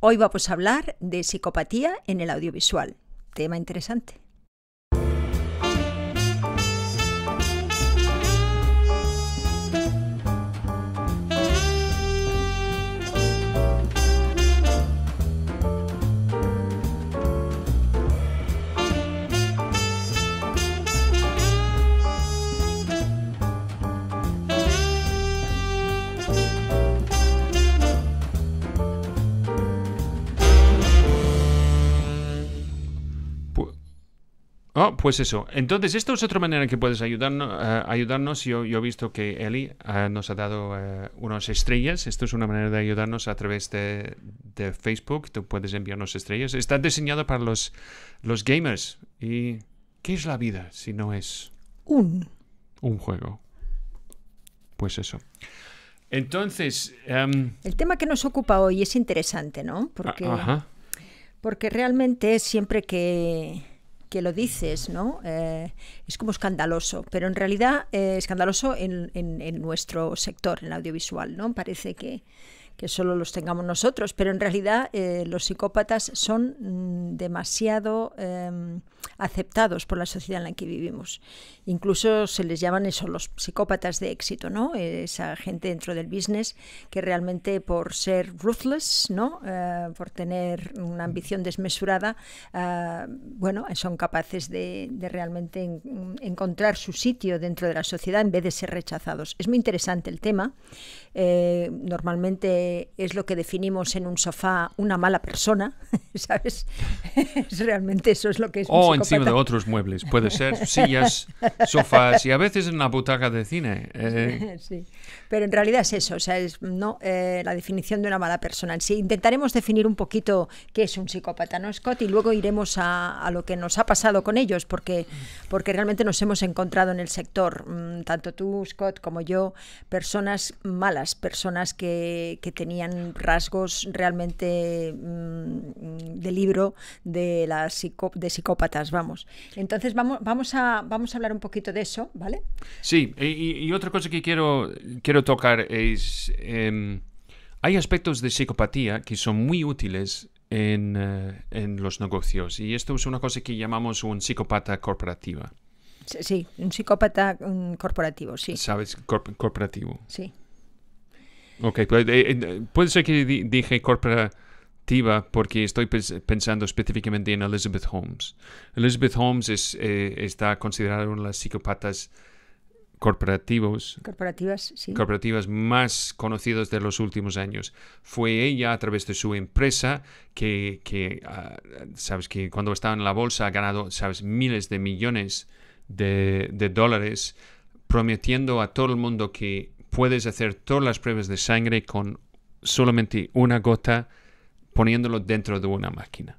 Hoy vamos a hablar de psicopatía en el audiovisual. Tema interesante. Oh, pues eso. Entonces, esto es otra manera en que puedes ayudarnos. Eh, ayudarnos. Yo, yo, he visto que Eli eh, nos ha dado eh, unas estrellas. Esto es una manera de ayudarnos a través de, Facebook. Tú puedes enviarnos estrellas. Está diseñado para los, los gamers. ¿Y qué es la vida si no es un, juego? Pues eso. Entonces... Em, El tema que nos ocupa hoy es interesante, ¿no? Porque, porque realmente siempre que que lo dices, ¿no? Eh, es como escandaloso, pero en realidad eh, escandaloso en, nuestro sector, en el audiovisual, ¿no? Parece que, solo los tengamos nosotros, pero en realidad eh, los psicópatas son mm, demasiado em, aceptados por la sociedad en la que vivimos. Incluso se les llaman eso los psicópatas de éxito, ¿no? Esa gente dentro del business que realmente por ser ruthless, ¿no? Eh, por tener una ambición desmesurada, eh, bueno, son capaces de, realmente encontrar su sitio dentro de la sociedad en vez de ser rechazados. Es muy interesante el tema. Eh, normalmente es lo que definimos en un sofá una mala persona, ¿sabes? realmente eso es lo que es encima de otros muebles. Puede ser sillas, sofás y a veces en la butaca de cine. Eh. Pero en realidad es eso, o sea, es no, eh, la definición de una mala persona. intentaremos definir un poquito qué es un psicópata, ¿no, Scott? Y luego iremos a, lo que nos ha pasado con ellos, porque, porque realmente nos hemos encontrado en el sector, mm, tanto tú, Scott, como yo, personas malas, personas que, tenían rasgos realmente mm, de libro de, la de psicópata vamos. Entonces vamos, vamos, a, vamos a hablar un poquito de eso, ¿vale? Sí, e, y, otra cosa que quiero, quiero tocar es, em, hay aspectos de psicopatía que son muy útiles eh, en, los negocios y esto es una cosa que llamamos un psicópata corporativa. Sí, un psicópata mm, corporativo, sí. ¿Sabes? corporativo. Sí. Ok, puede, eh, eh, puede ser que dije corporativo porque estoy pensando específicamente en Elizabeth Holmes. Elizabeth Holmes es, eh, está considerada una de las psicópatas corporativos, corporativas, más conocidas de los últimos años. Fue ella a través de su empresa que, ah, sabes que cuando estaba en la bolsa ha ganado sabes miles de millones de dólares prometiendo a todo el mundo que puedes hacer todas las pruebas de sangre con solamente una gota poniéndolo dentro de una máquina.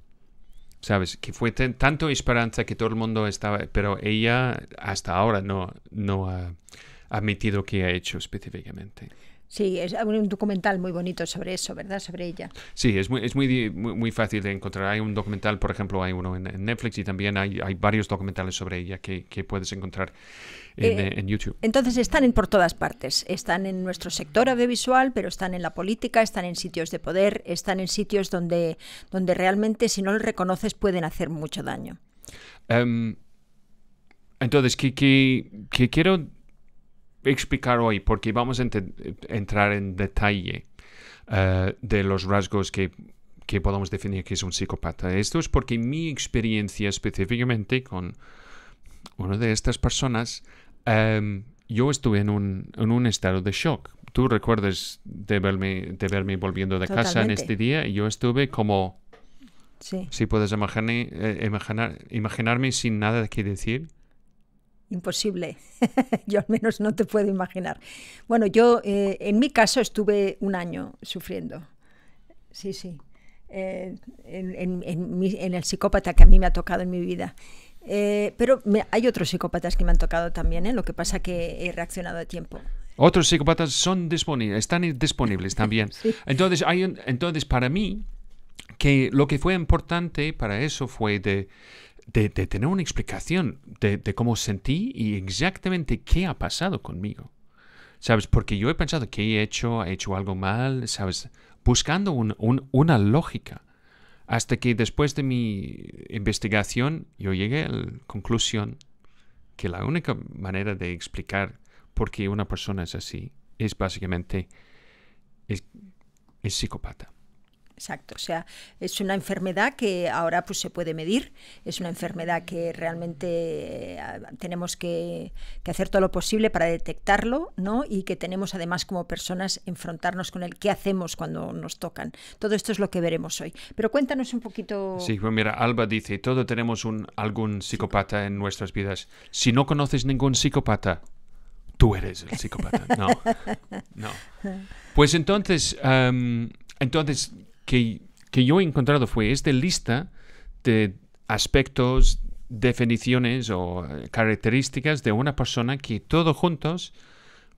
¿Sabes? Que fue tanto esperanza que todo el mundo estaba, pero ella hasta ahora no, no ha admitido que ha hecho específicamente. Sí, es un documental muy bonito sobre eso, ¿verdad? Sobre ella. Sí, es muy, muy, fácil de encontrar. Hay un documental, por ejemplo, hay uno en, Netflix y también hay, varios documentales sobre ella que, puedes encontrar eh, eh, en, YouTube. Entonces están en, por todas partes. Están en nuestro sector audiovisual, pero están en la política, están en sitios de poder, están en sitios donde, donde realmente si no los reconoces pueden hacer mucho daño. Em, entonces, ¿qué qué, qué quiero explicar hoy porque vamos a entrar en detalle eh, de los rasgos que, que podamos definir que es un psicópata. Esto es porque mi experiencia específicamente con una de estas personas, em, yo estuve en un, en un estado de shock. Tú recuerdas de verme, de verme volviendo de casa en este día y yo estuve como... Sí. Si puedes imaginar, eh, imaginar, imaginarme sin nada que decir imposible. yo al menos no te puedo imaginar. Bueno, yo eh, en mi caso estuve un año sufriendo. Sí, sí. Eh, en, el psicópata que a mí me ha tocado en mi vida. Eh, pero hay otros psicópatas que me han tocado también, lo que pasa que he reaccionado a tiempo. Otros psicópatas son disponibles, están disponibles también. Entonces, hay entonces, para mí, que lo que fue importante para eso fue de de, tener una explicación de, cómo sentí y exactamente qué ha pasado conmigo. ¿Sabes? Porque yo he pensado que he hecho, he hecho algo mal, ¿sabes? Buscando una lógica. Hasta que después de mi investigación yo llegué a la conclusión que la única manera de explicar por qué una persona es así es básicamente es, es psicópata. Exacto, o sea, es una enfermedad que ahora pues se puede medir, es una enfermedad que realmente eh, tenemos que, hacer todo lo posible para detectarlo, ¿no? Y que tenemos además como personas enfrentarnos con el qué hacemos cuando nos tocan. Todo esto es lo que veremos hoy. Pero cuéntanos un poquito. Sí, pues mira, Alba dice, todo tenemos un, algún psicópata en nuestras vidas. Si no conoces ningún psicópata, tú eres el psicópata. No, no. Pues entonces, em, entonces que, yo he encontrado fue esta lista de aspectos, definiciones o eh, características de una persona que todos juntos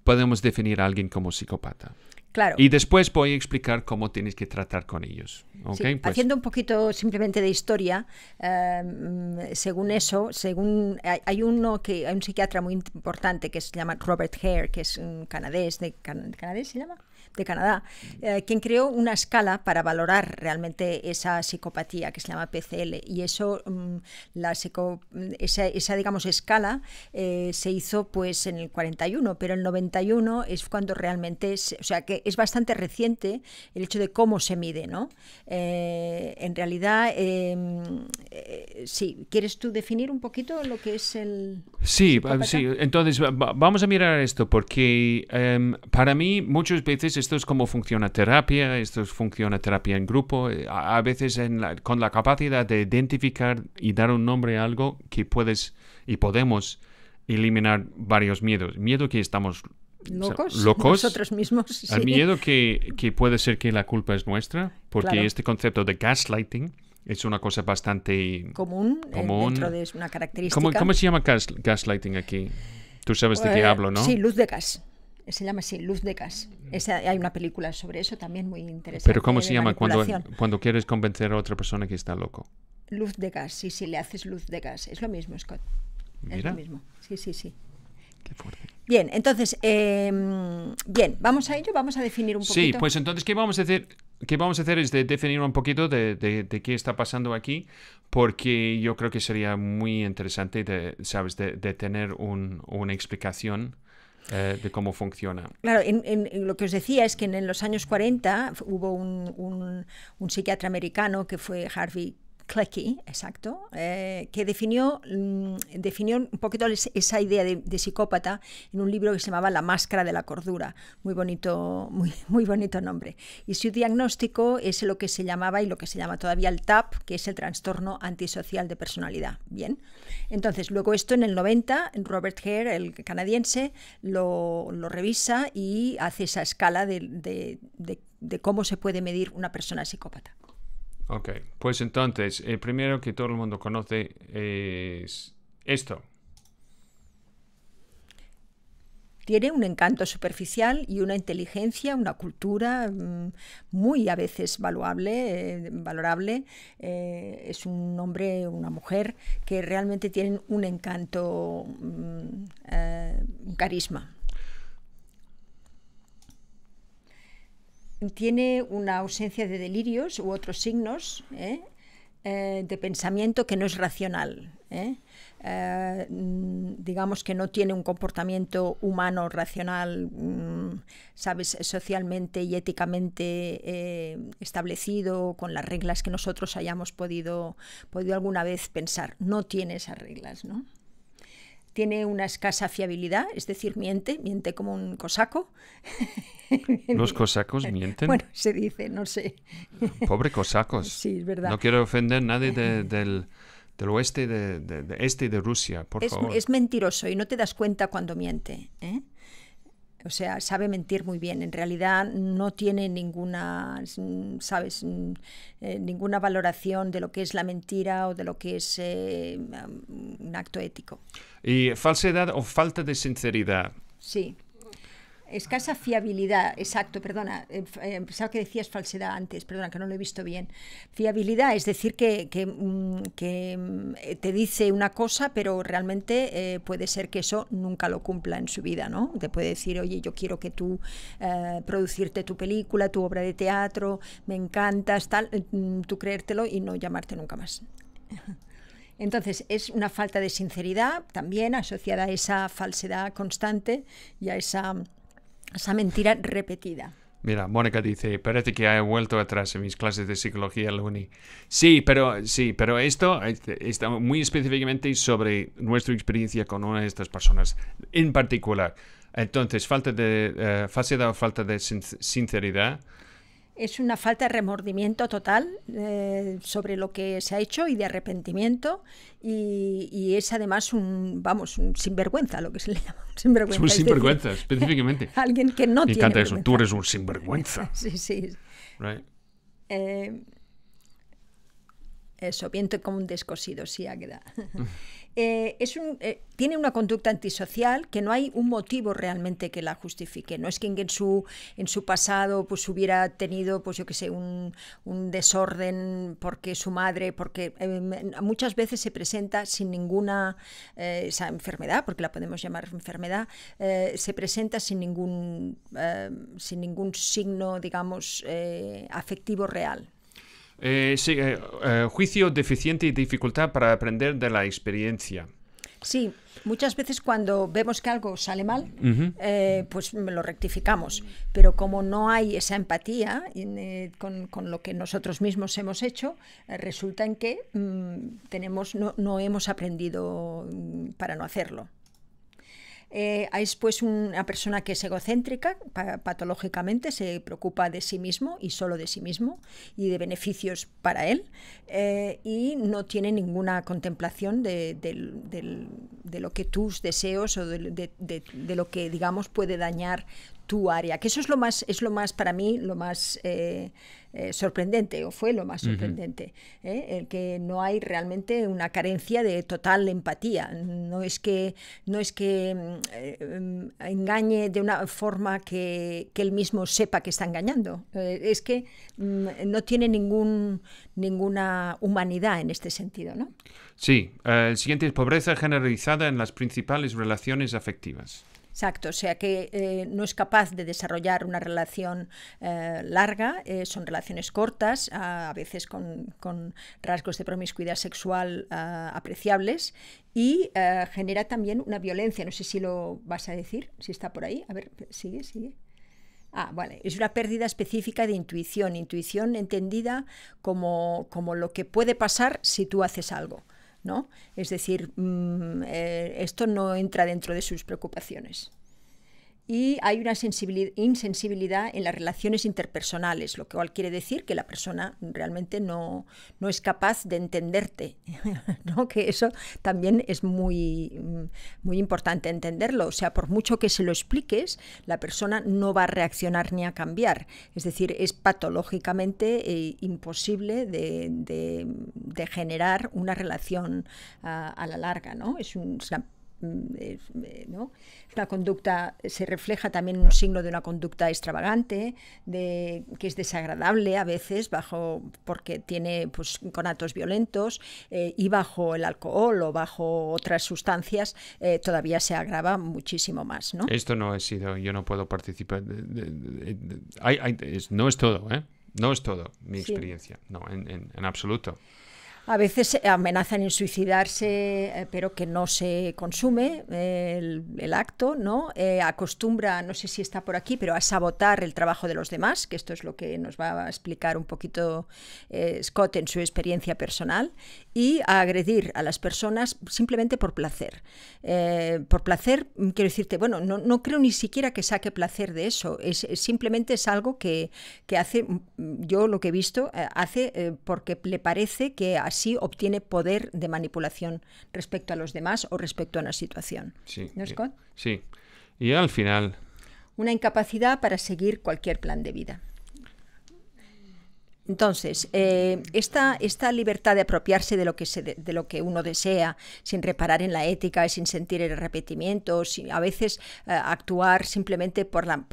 podemos definir a alguien como psicópata. Claro. Y después voy a explicar cómo tienes que tratar con ellos. Pues haciendo un poquito simplemente de historia, em, según eso, según hay, uno que hay un psiquiatra muy importante que se llama Robert Hare, que es un canadés de canadés se llama de Canadá, eh, quien creó una escala para valorar realmente esa psicopatía que se llama PCL. Y eso, mm, la mm, esa, digamos, escala eh, se hizo pues en el 41, pero el 91 es cuando realmente, es, o sea, que es bastante reciente el hecho de cómo se mide, ¿no? Eh, en realidad, em, sí, ¿quieres tú definir un poquito lo que es el... Sí, sí. entonces vamos a mirar esto, porque em, para mí muchas veces esto es cómo funciona terapia, esto es funciona terapia en grupo, eh, a, veces con la capacidad de identificar y dar un nombre a algo que puedes y podemos eliminar varios miedos. Miedo que estamos locos, nosotros mismos. El miedo que, puede ser que la culpa es nuestra, porque este concepto de gaslighting es una cosa bastante común, eh, común. dentro de una característica. ¿Cómo, se llama gaslighting aquí? Tú sabes de qué eh, hablo, ¿no? Sí, luz de gas se llama así, Luz de Gas. hay una película sobre eso también muy interesante. Pero ¿cómo se llama cuando, cuando quieres convencer a otra persona que está loco? Luz de gas, sí, sí, le haces luz de gas. Es lo mismo, Scott. Es lo mismo. Sí, sí, sí. Qué fuerte. Bien, entonces, em, bien, vamos a ello, vamos a definir un poquito. Sí, pues entonces, ¿qué vamos a hacer? ¿Qué vamos a hacer es de definir un poquito de, qué está pasando aquí, porque yo creo que sería muy interesante, ¿sabes?, de, tener una explicación eh, de cómo funciona. Claro, lo que os decía es que en, los años 40 hubo un psiquiatra americano que fue Harvey Klecky, exacto, eh, que definió, mm, definió un poquito esa idea de, psicópata en un libro que se llamaba La máscara de la cordura, muy bonito, muy, muy bonito nombre. Y su diagnóstico es lo que se llamaba y lo que se llama todavía el TAP, que es el trastorno antisocial de personalidad. Bien, entonces luego esto en el 90, Robert Hare, el canadiense, lo, revisa y hace esa escala de cómo se puede medir una persona psicópata. Ok, pues entonces, el eh, primero que todo el mundo conoce eh, es esto. Tiene un encanto superficial y una inteligencia, una cultura mm, muy a veces eh, valorable. es un hombre, una mujer que realmente tienen un encanto, mm, un carisma. tiene una ausencia de delirios u otros signos ¿eh? Eh, de pensamiento que no es racional. ¿eh? ¿eh? digamos que no tiene un comportamiento humano racional, mm, sabes, socialmente y éticamente establecido, con las reglas que nosotros hayamos podido, podido alguna vez pensar. No tiene esas reglas, ¿no? tiene una escasa fiabilidad, es decir, miente, miente como un cosaco. Los cosacos mienten. Bueno, se dice, no sé. Pobre cosacos. Sí, es verdad. No quiero ofender a nadie del, del, oeste de, de, de, este de Rusia, por es, favor. Es mentiroso y no te das cuenta cuando miente. ¿eh? O sea, sabe mentir muy bien. En realidad no tiene ninguna, sabes, eh, ninguna valoración de lo que es la mentira o de lo que es eh, un acto ético. ¿Y falsedad o falta de sinceridad? Sí escasa fiabilidad, exacto, perdona, eh, eh, pensaba que decías falsedad antes, perdona, que no lo he visto bien. Fiabilidad, es decir, que, mm, mm, eh, te dice una cosa, pero realmente puede ser que eso nunca lo cumpla en su vida, ¿no? Te puede decir, oye, yo quiero que tú producirte tu película, tu obra de teatro, me encantas, tal, mm, tú creértelo y no llamarte nunca más. Entonces, es una falta de sinceridad también asociada a esa falsedad constante y a esa esa mentira repetida. Mira, Mónica dice, parece que he vuelto atrás en mis clases de psicología en la uni. Sí, pero, sí, pero esto este, está muy específicamente sobre nuestra experiencia con una de estas personas en particular. Entonces, falta de fase eh, falsedad o falta de sinceridad es una falta de remordimiento total eh, sobre lo que se ha hecho y de arrepentimiento y, es además un, vamos, un sinvergüenza, lo que se le llama un sinvergüenza. Es un sinvergüenza, específicamente. Alguien que no Me tiene encanta eso, tú eres un sinvergüenza. sí, sí. Eh, eso, viento como un descosido, sí, ha quedado. Eh, eh, tiene una conducta antisocial que no hay un motivo realmente que la justifique. No es que en su, en su pasado pues, hubiera tenido, pues yo que sé, un, desorden porque su madre, porque eh, muchas veces se presenta sin ninguna, eh, esa enfermedad, porque la podemos llamar enfermedad, se presenta sin ningún, sin ningún signo, digamos, afectivo real. Eh, sí, eh, eh, juicio deficiente y dificultad para aprender de la experiencia. Sí, muchas veces cuando vemos que algo sale mal, eh, pues lo rectificamos. Pero como no hay esa empatía con, lo que nosotros mismos hemos hecho, resulta en que mm, tenemos, no, hemos aprendido mm, para no hacerlo. Eh, es pues una persona que es egocéntrica, patológicamente se preocupa de sí mismo y solo de sí mismo y de beneficios para él eh, y no tiene ninguna contemplación de, de, lo que tus deseos o de, lo que digamos puede dañar tu área, que eso es lo más, es lo más para mí, lo más eh, eh, sorprendente, o fue lo más sorprendente, ¿eh? el que no hay realmente una carencia de total empatía. No es que, no es que mm, engañe de una forma que, él mismo sepa que está engañando. es que mm, no tiene ningún, ninguna humanidad en este sentido, ¿no? Sí. el siguiente es pobreza generalizada en las principales relaciones afectivas. Exacto, o sea que eh, no es capaz de desarrollar una relación eh, larga, eh, son relaciones cortas, a veces con, rasgos de promiscuidad sexual apreciables y genera también una violencia. No sé si lo vas a decir, si está por ahí. A ver, sigue, sigue. Ah, vale. Es una pérdida específica de intuición, intuición entendida como, como lo que puede pasar si tú haces algo. ¿no? Es decir, mm, eh, esto no entra dentro de sus preocupaciones y hay una insensibilidad en las relaciones interpersonales, lo cual quiere decir que la persona realmente no, es capaz de entenderte, ¿no? que eso también es muy, mm, muy importante entenderlo. O sea, por mucho que se lo expliques, la persona no va a reaccionar ni a cambiar. Es decir, es patológicamente eh, imposible de, generar una relación ah, a la larga. ¿no? Es, un, Mm, eh, ¿no? conducta se refleja también un signo de una conducta extravagante, de, que es desagradable a veces bajo porque tiene pues, conatos violentos eh, y bajo el alcohol o bajo otras sustancias eh, todavía se agrava muchísimo más, ¿no? Esto no he sido, yo no puedo participar. no es todo, No es todo mi experiencia, no, en absoluto. A veces amenazan en suicidarse, eh, pero que no se consume eh, el, acto, ¿no? Eh, acostumbra, no sé si está por aquí, pero a sabotar el trabajo de los demás, que esto es lo que nos va a explicar un poquito Scott en su experiencia personal, y a agredir a las personas simplemente por placer. por placer, quiero decirte, bueno, no, creo ni siquiera que saque placer de eso, es, simplemente es algo que, hace, yo lo que he visto, hace porque le parece que así así obtiene poder de manipulación respecto a los demás o respecto a una situación. ¿No, eh, Scott? Sí. Y al final... Una incapacidad para seguir cualquier plan de vida. Entonces, eh, esta, libertad de apropiarse de lo, que se de, lo que uno desea, sin reparar en la ética, sin sentir el arrepentimiento, a veces eh, actuar simplemente por, la,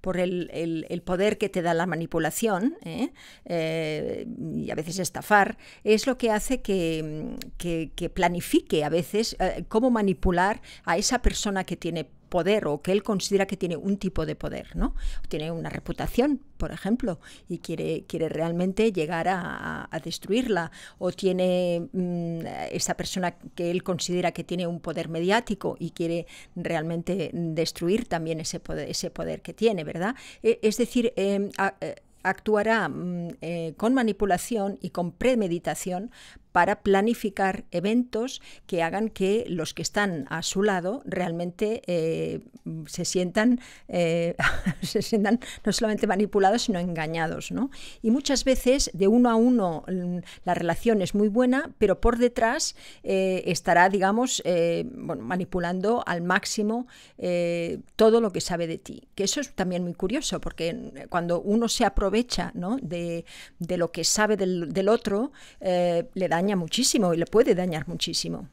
por, el, poder que te da la manipulación, ¿eh? y a veces estafar, es lo que hace que, que planifique a veces cómo manipular a esa persona que tiene poder o que él considera que tiene un tipo de poder, ¿no? Tiene una reputación, por ejemplo, y quiere, quiere realmente llegar a, destruirla, o tiene mm, esa persona que él considera que tiene un poder mediático y quiere realmente destruir también ese poder, ese poder que tiene, ¿verdad? E, es decir, em, eh, actuará mm, eh, con manipulación y con premeditación para planificar eventos que hagan que los que están a su lado realmente eh, se, sientan, eh, se sientan no solamente manipulados, sino engañados. Y muchas veces de uno a uno mm, la relación es muy buena, pero por detrás eh, estará, digamos, manipulando al máximo todo lo que sabe de ti. Que eso es también muy curioso, porque cuando uno se aprovecha de, lo que sabe del, del otro, le da daña muchísimo y le puede dañar muchísimo.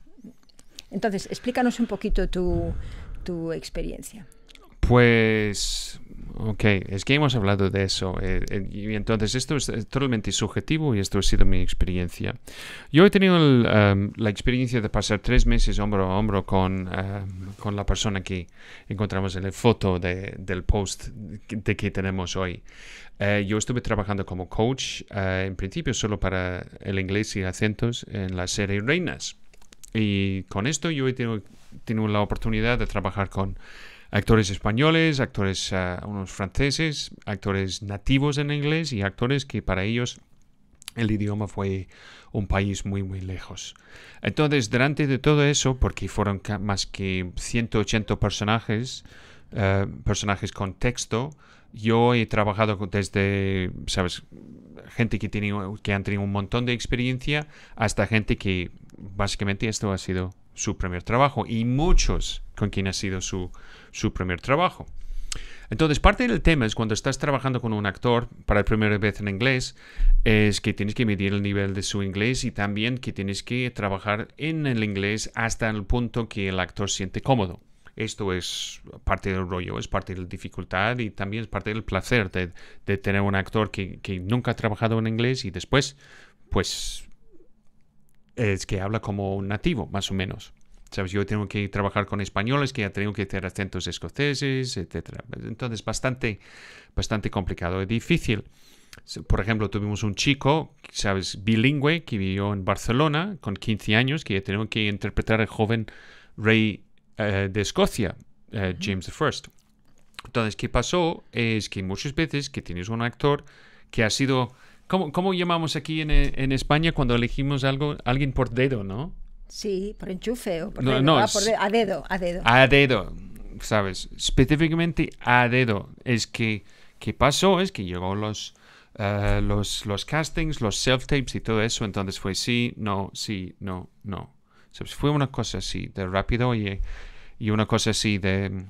Entonces, explícanos un poquito tu, tu experiencia. Pues ok, es que hemos hablado de eso. Eh, eh, y entonces esto es totalmente subjetivo y esto ha sido mi experiencia. Yo he tenido em, la experiencia de pasar tres meses hombro a hombro con, em, con la persona que encontramos en la foto del post de que tenemos hoy. Eh, yo estuve trabajando como coach, en principio solo para el inglés y acentos, en la serie Reinas. Y con esto yo he tenido la oportunidad de trabajar con actores españoles, actores ah, unos franceses, actores nativos en inglés y actores que para ellos el idioma fue un país muy muy lejos. Entonces, delante de todo eso, porque fueron más que 180 personajes, eh, personajes con texto, yo he trabajado desde, sabes, gente que, tiene, que han tenido un montón de experiencia hasta gente que básicamente esto ha sido su primer trabajo y muchos con quien ha sido su su primer trabajo. Entonces, parte del tema es cuando estás trabajando con un actor para la primera vez en inglés, es que tienes que medir el nivel de su inglés y también que tienes que trabajar en el inglés hasta el punto que el actor siente cómodo. Esto es parte del rollo, es parte de la dificultad y también es parte del placer de, tener un actor que nunca ha trabajado en inglés y después, pues, es que habla como un nativo, más o menos. ¿Sabes? Yo tengo que trabajar con españoles, que ya tengo que hacer acentos escoceses, etc. Entonces, bastante, bastante complicado y difícil. Por ejemplo, tuvimos un chico, ¿sabes? Bilingüe, que vivió en Barcelona con 15 años, que ya tenía que interpretar al joven rey eh, de Escocia, eh, James I. Entonces, ¿qué pasó? Es que muchas veces que tienes un actor que ha sido... ¿Cómo, cómo llamamos aquí en, eh, en España cuando elegimos algo, alguien por dedo, no? Sí, por enchufe o por ah, a dedo, a dedo. A dedo, ¿sabes? Específicamente a dedo. Es que, que pasó, es que llegó los, eh, los, los castings, los self-tapes y todo eso, entonces fue sí, no, sí, no, no. Fue una cosa así de rápido y, y una cosa así de,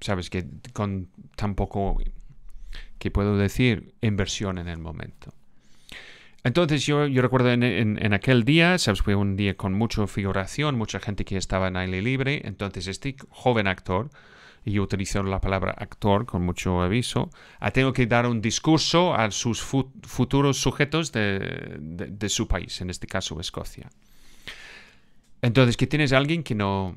¿sabes? Que con tampoco que puedo decir, inversión en el momento. Entonces yo, recuerdo en, aquel día, sabes, fue un día con mucha figuración, mucha gente que estaba en aire libre, entonces este joven actor, y yo utilizo la palabra actor con mucho aviso, a ah, tengo que dar un discurso a sus futuros sujetos de, su país, en este caso Escocia. Entonces que tienes alguien que no,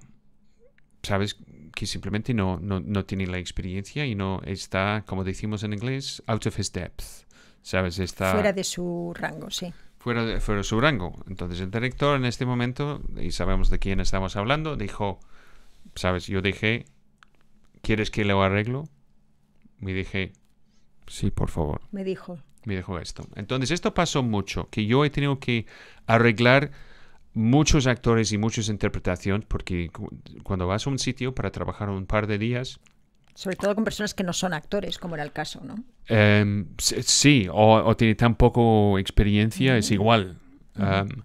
sabes, que simplemente no, no tiene la experiencia y no está, como decimos en inglés, out of his depth ¿sabes? Está fuera de su rango, sí. Fuera de, fuera de su rango. Entonces el director en este momento, y sabemos de quién estamos hablando, dijo, ¿sabes? Yo dije, ¿quieres que lo arreglo? Me dije, sí, por favor. Me dijo. Me dijo esto. Entonces esto pasó mucho, que yo he tenido que arreglar muchos actores y muchas interpretaciones, porque cuando vas a un sitio para trabajar un par de días, sobre todo con personas que no son actores, como era el caso, ¿no? Em, sí, o, tiene tan poco experiencia, es mm. igual. Em,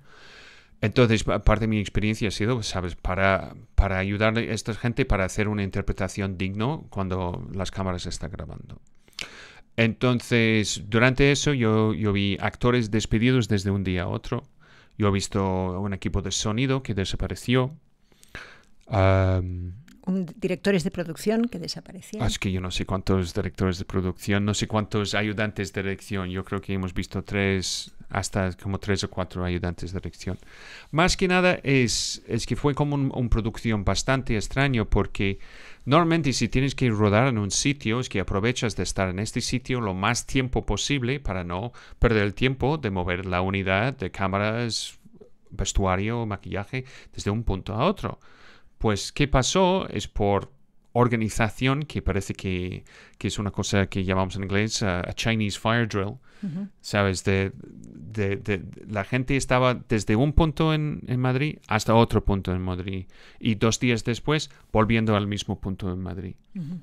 entonces, parte de mi experiencia ha sido, ¿sabes?, para, para ayudar a esta gente para hacer una interpretación digno cuando las cámaras están grabando. Entonces, durante eso yo, yo vi actores despedidos desde un día a otro. Yo he visto un equipo de sonido que desapareció. Em, directores de producción que desaparecieron. Ah, es que yo no sé cuántos directores de producción, no sé cuántos ayudantes de dirección. Yo creo que hemos visto tres, hasta como tres o cuatro ayudantes de dirección. Más que nada es, es que fue como una un producción bastante extraño porque normalmente si tienes que rodar en un sitio es que aprovechas de estar en este sitio lo más tiempo posible para no perder el tiempo de mover la unidad de cámaras, vestuario, maquillaje desde un punto a otro. Pues, ¿qué pasó? Es por organización que parece que, que, es una cosa que llamamos en inglés uh, a Chinese fire drill. ¿Sabes? De, la gente estaba desde un punto en, Madrid hasta otro punto en Madrid y dos días después volviendo al mismo punto en Madrid.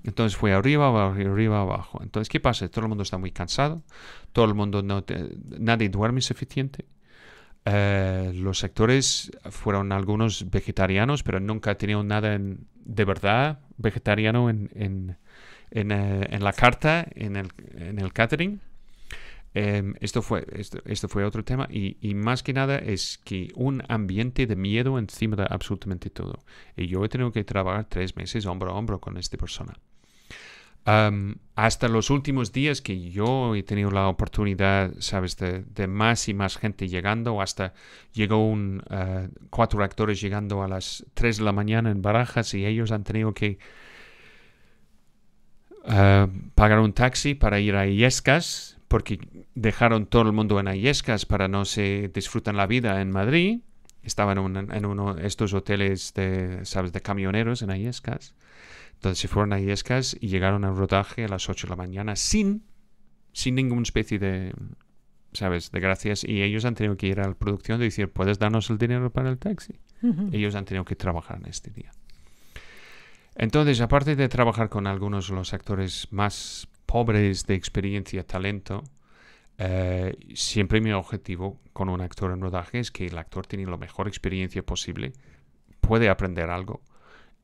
Entonces fue arriba, arriba, abajo. Entonces, ¿qué pasa? Todo el mundo está muy cansado, todo el mundo, no nadie duerme suficiente. Eh, los sectores fueron algunos vegetarianos, pero nunca he tenido nada de verdad vegetariano eh, en, la carta, en el, catering. Em, esto, fue, esto, fue otro tema y, y, más que nada es que un ambiente de miedo encima de absolutamente todo. Y yo he tenido que trabajar tres meses hombro a hombro con esta persona hasta los últimos días que yo he tenido la oportunidad, sabes, de, más y más gente llegando, hasta llegó un, eh, cuatro actores llegando a las 3 de la mañana en Barajas y ellos han tenido que eh, pagar un taxi para ir a Iescas porque dejaron todo el mundo en Iescas para no se disfrutan la vida en Madrid. Estaban en, uno de estos hoteles de, sabes, de camioneros en Iescas. Entonces se fueron a IESCAS y llegaron al rodaje a las 8 de la mañana sin, sin ninguna especie de, ¿sabes?, de gracias. Y ellos han tenido que ir a la producción y decir, ¿puedes darnos el dinero para el taxi? Ellos han tenido que trabajar en este día. Entonces, aparte de trabajar con algunos de los actores más pobres de experiencia, talento, eh, siempre mi objetivo con un actor en rodaje es que el actor tiene la mejor experiencia posible, puede aprender algo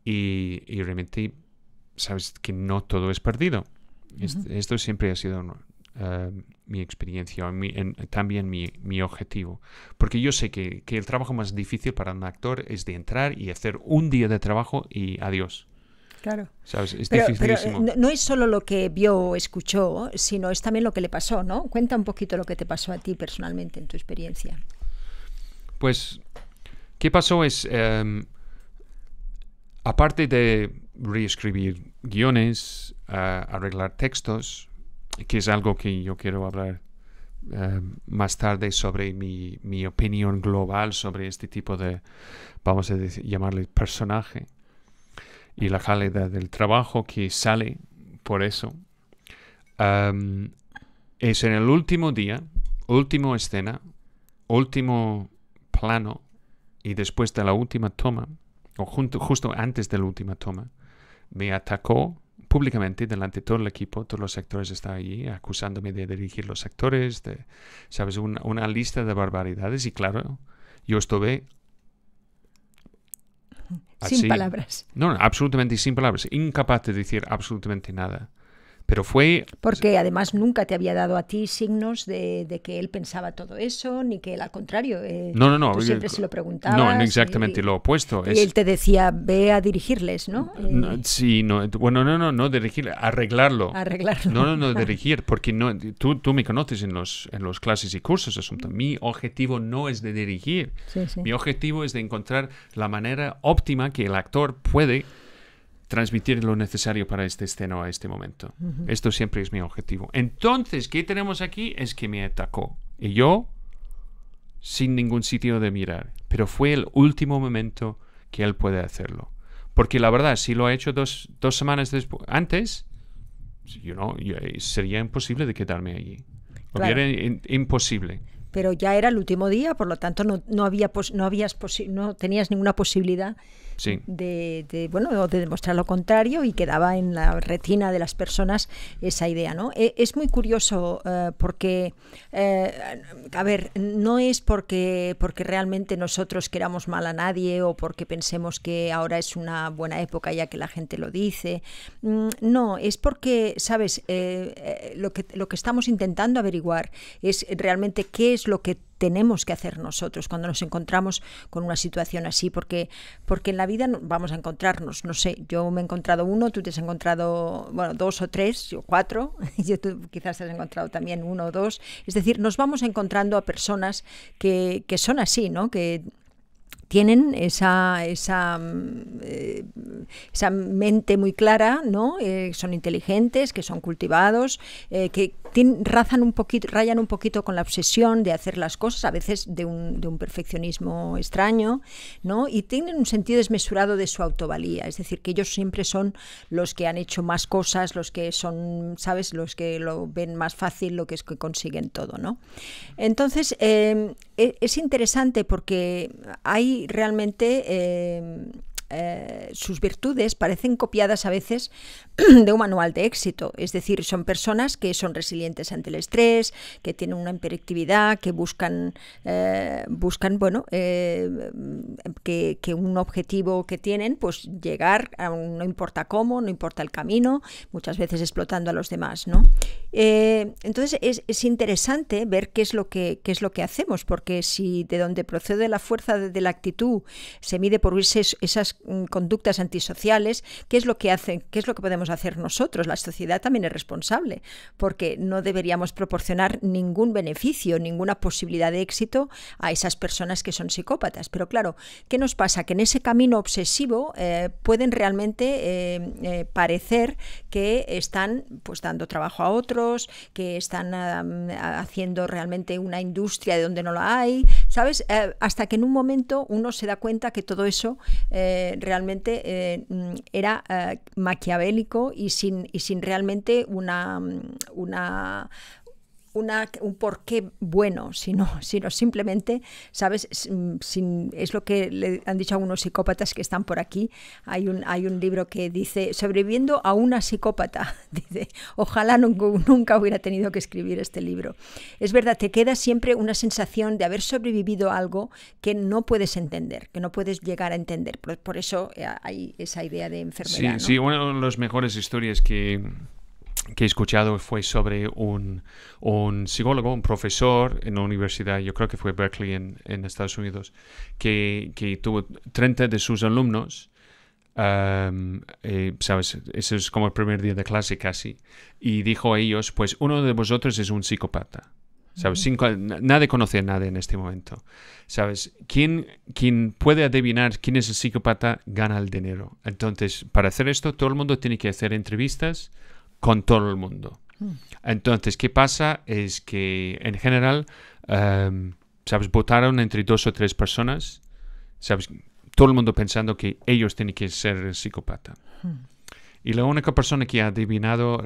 y realmente sabes que no todo es perdido. esto siempre ha sido eh, mi experiencia, también mi, objetivo. Porque yo sé que, el trabajo más difícil para un actor es de entrar y hacer un día de trabajo y adiós. Claro. Es dificilísimo. Eh, no, es solo lo que vio o escuchó, sino es también lo que le pasó, ¿no? Cuenta un poquito lo que te pasó a ti personalmente en tu experiencia. Pues, ¿qué pasó? Es. Em, aparte de reescribir guiones, arreglar textos, que es algo que yo quiero hablar eh, más tarde sobre mi, mi, opinión global sobre este tipo de, vamos a llamarle personaje y la calidad del trabajo que sale por eso. es en el último día, última escena, último plano y después de la última toma, o justo antes de la última toma, me atacó públicamente delante de todo el equipo, todos los sectores están allí, acusándome de dirigir los sectores, de, ¿sabes? Una, lista de barbaridades y claro, yo estuve... sin palabras. No, no, absolutamente sin palabras, incapaz de decir absolutamente nada fue... Porque además nunca te había dado a ti signos de, que él pensaba todo eso, ni que al contrario. Eh, no, no, no. Tú siempre se lo preguntabas. No, no exactamente lo opuesto. Y él te decía, ve a dirigirles, ¿no? Eh, sí, no. Eh, bueno, no, no, no dirigir, arreglarlo. Arreglarlo. No, no, no, dirigir, porque no, tú, me conoces en los, en los clases y cursos, asunto Mi objetivo no es de dirigir. Sí, sí. Mi objetivo es de encontrar la manera óptima que el actor puede transmitir lo necesario para este escena a este momento. Esto siempre es mi objetivo. Entonces, ¿qué tenemos aquí? Es que me atacó. Y yo, sin ningún sitio de mirar. Pero fue el último momento que él puede hacerlo. Porque la verdad, si lo ha hecho dos, semanas antes, eh, sería imposible de quedarme allí. Era imposible. Pero ya era el último día, por lo tanto no, no había no, habías no tenías ninguna posibilidad de, bueno, de demostrar lo contrario y quedaba en la retina de las personas esa idea. ¿no? E, es muy curioso eh, porque, eh, a ver, no es porque, porque realmente nosotros queramos mal a nadie o porque pensemos que ahora es una buena época ya que la gente lo dice. Mm, no, es porque, ¿sabes? Eh, lo, que, lo que estamos intentando averiguar es realmente qué es lo que tenemos que hacer nosotros cuando nos encontramos con una situación así, porque, porque en la vida vamos a encontrarnos, no sé, yo me he encontrado uno, tú te has encontrado, bueno, dos o tres, o cuatro, yo tú quizás te has encontrado también uno o dos, es decir, nos vamos encontrando a personas que, son así, ¿no? Que, tienen esa, esa, mm, eh, esa, mente muy clara, ¿no? Eh, son inteligentes, que son cultivados, eh, que un poquito, rayan un poquito con la obsesión de hacer las cosas, a veces de un, perfeccionismo extraño, ¿no? Y tienen un sentido desmesurado de su autovalía, es decir, que ellos siempre son los que han hecho más cosas, los que son, ¿sabes? Los que lo ven más fácil, lo que es que consiguen todo, ¿no? Entonces, em, e, es interesante porque hay realmente... Eh, eh, sus virtudes parecen copiadas a veces de un manual de éxito. Es decir, son personas que son resilientes ante el estrés, que tienen una imperectividad que buscan, eh, buscan bueno, eh, que, un objetivo que tienen, pues llegar, a no importa cómo, no importa el camino, muchas veces explotando a los demás. ¿no? Eh, entonces es, interesante ver qué es, lo que, es lo que hacemos, porque si de donde procede la fuerza de, la actitud se mide por esas, esas conductas antisociales, ¿qué es lo que hacen? ¿Qué es lo que podemos hacer nosotros. La sociedad también es responsable, porque no deberíamos proporcionar ningún beneficio, ninguna posibilidad de éxito a esas personas que son psicópatas. Pero claro, ¿qué nos pasa? Que en ese camino obsesivo eh, pueden realmente eh, eh, parecer que están pues dando trabajo a otros, que están haciendo realmente una industria de donde no la hay, ¿sabes? Eh, hasta que en un momento uno se da cuenta que todo eso eh, realmente eh, mm, era maquiavélico y sin, y sin realmente una, mm, una una, un porqué bueno, sino, sino simplemente, ¿sabes? Mm, sin, es lo que le han dicho algunos unos psicópatas que están por aquí. Hay un, hay un libro que dice, sobreviviendo a una psicópata, ojalá nunca, hubiera tenido que escribir este libro. Es verdad, te queda siempre una sensación de haber sobrevivido algo que no puedes entender, que no puedes llegar a entender. Por, eso eh, hay esa idea de enfermedad. Sí, sí, una de las mejores historias que que he escuchado fue sobre un, un, psicólogo, un profesor en la universidad, yo creo que fue Berkeley en, en Estados Unidos, que, que, tuvo 30 de sus alumnos, um, eh, ¿sabes? Eso es como el primer día de clase casi, y dijo a ellos, pues uno de vosotros es un psicópata. ¿Sabes? Mm. nadie conoce a nadie en este momento. ¿Sabes? quién quien puede adivinar quién es el psicópata gana el dinero. Entonces, para hacer esto, todo el mundo tiene que hacer entrevistas con todo el mundo. Hmm. Entonces, ¿qué pasa? Es que en general, em, ¿sabes? Votaron entre dos o tres personas, ¿sabes? Todo el mundo pensando que ellos tienen que ser el psicópata. Hmm. Y la única persona que ha adivinado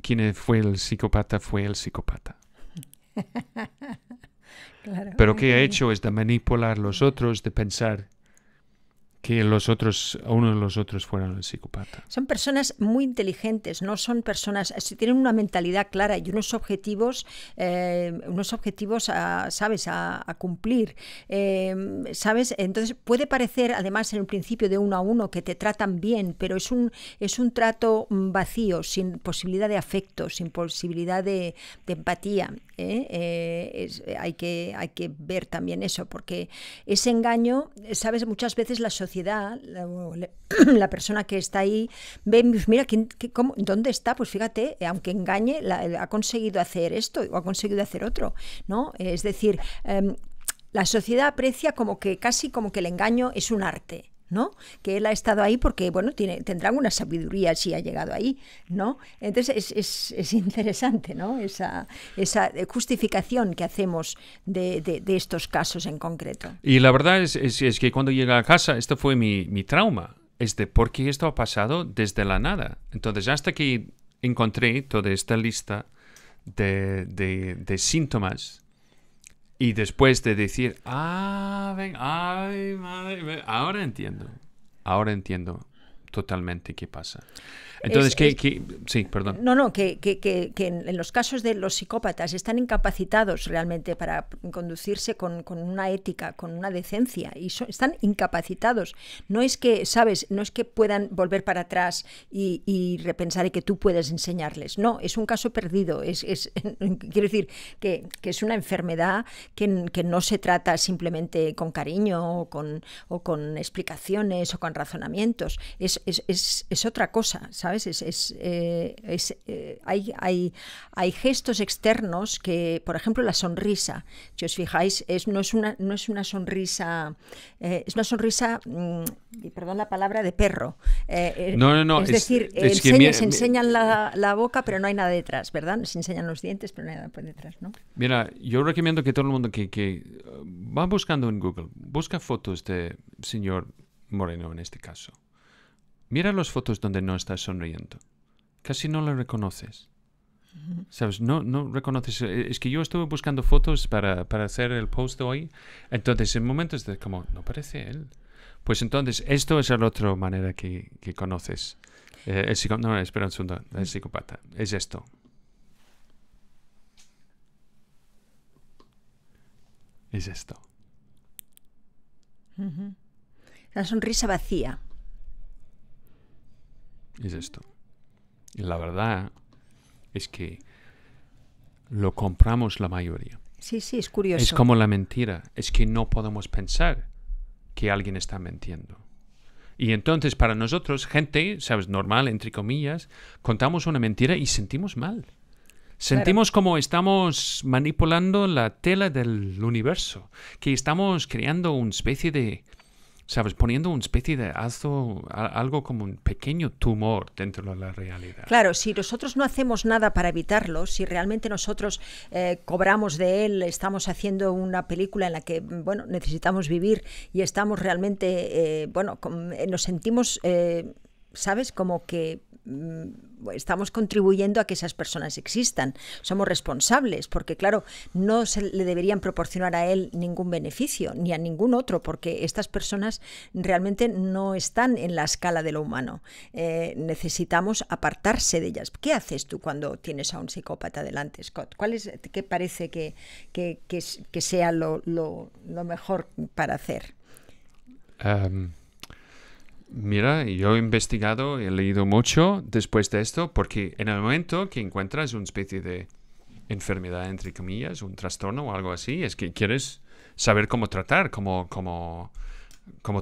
quién fue el psicópata fue el psicópata. Pero ¿qué ha hecho? Es de manipular los otros, de pensar que los otros, uno de los otros fueran el psicópata. Son personas muy inteligentes, no son personas, si tienen una mentalidad clara y unos objetivos, eh, unos objetivos, a, sabes, a, cumplir, eh, sabes. Entonces puede parecer, además, en un principio de uno a uno que te tratan bien, pero es un es un trato vacío, sin posibilidad de afecto, sin posibilidad de, empatía. ¿eh? hay que hay que ver también eso, porque ese engaño, sabes, muchas veces la sociedad la, persona que está ahí, ve, pues mira, ¿dónde está? Pues fíjate, aunque engañe, la, ha conseguido hacer esto o ha conseguido hacer otro, ¿no? Es decir, em, la sociedad aprecia como que casi como que el engaño es un arte. ¿no? Que él ha estado ahí porque, bueno, tiene, tendrá una sabiduría si ha llegado ahí, ¿no? Entonces es, interesante, ¿no? Esa, justificación que hacemos de, estos casos en concreto. Y la verdad es, que cuando llega a casa, esto fue mi, trauma, es de por qué esto ha pasado desde la nada. Entonces, hasta que encontré toda esta lista de, de síntomas, y después de decir, ah, ven, ay, madre, ahora entiendo, ahora entiendo totalmente qué pasa. Entonces, sí, perdón. No, no, que, en los casos de los psicópatas están incapacitados realmente para conducirse con, una ética, con una decencia, y están incapacitados. No es que, ¿sabes? No es que puedan volver para atrás y, repensar y que tú puedes enseñarles. No, es un caso perdido. Es, es quiero decir que, es una enfermedad que, no se trata simplemente con cariño o con, o con explicaciones o con razonamientos. Es es, otra cosa, ¿sabes? Es, eh, eh, hay, hay, hay, gestos externos que, por ejemplo, la sonrisa, si os fijáis, es, no, es una, no es una sonrisa, eh, es una sonrisa, mm, y perdón la palabra, de perro. no, no, no. Es, decir, enseñan, se enseñan la, la, boca, pero no hay nada detrás, ¿verdad? Se enseñan los dientes, pero no hay nada por detrás, ¿no? Mira, yo recomiendo que todo el mundo que, que va buscando en Google, busca fotos de señor Moreno en este caso. Mira las fotos donde no estás sonriendo. Casi no lo reconoces. ¿Sabes? No, no reconoces. Eh, es que yo estuve buscando fotos para, para hacer el post de hoy. Entonces, en momentos de como, no parece él. Pues entonces, esto es la otra manera que, conoces. Eh, el espera un segundo. El psicópata. Es esto. Es esto. La sonrisa vacía es esto. Y la verdad es que lo compramos la mayoría. Sí, sí, es curioso. Es como la mentira, es que no podemos pensar que alguien está mintiendo. Y entonces para nosotros, gente, sabes, normal, entre comillas, contamos una mentira y sentimos mal. Sentimos como estamos manipulando la tela del universo, que estamos creando una especie de ¿sabes? Poniendo una especie de algo, algo como un pequeño tumor dentro de la realidad. Claro, si nosotros no hacemos nada para evitarlo, si realmente nosotros eh, cobramos de él, estamos haciendo una película en la que, bueno, necesitamos vivir y estamos realmente, eh, bueno, eh, nos sentimos, ¿sabes? Como que mm, estamos contribuyendo a que esas personas existan. Somos responsables, porque claro, no se le deberían proporcionar a él ningún beneficio, ni a ningún otro, porque estas personas realmente no están en la escala de lo humano. Eh, necesitamos apartarse de ellas. ¿Qué haces tú cuando tienes a un psicópata delante, Scott? ¿Cuál es, qué parece que, que, que, sea lo, mejor para hacer? mira, yo he investigado, he leído mucho después de esto, porque en el momento que encuentras una especie de enfermedad, entre comillas, un trastorno o algo así, es que quieres saber cómo tratar, cómo,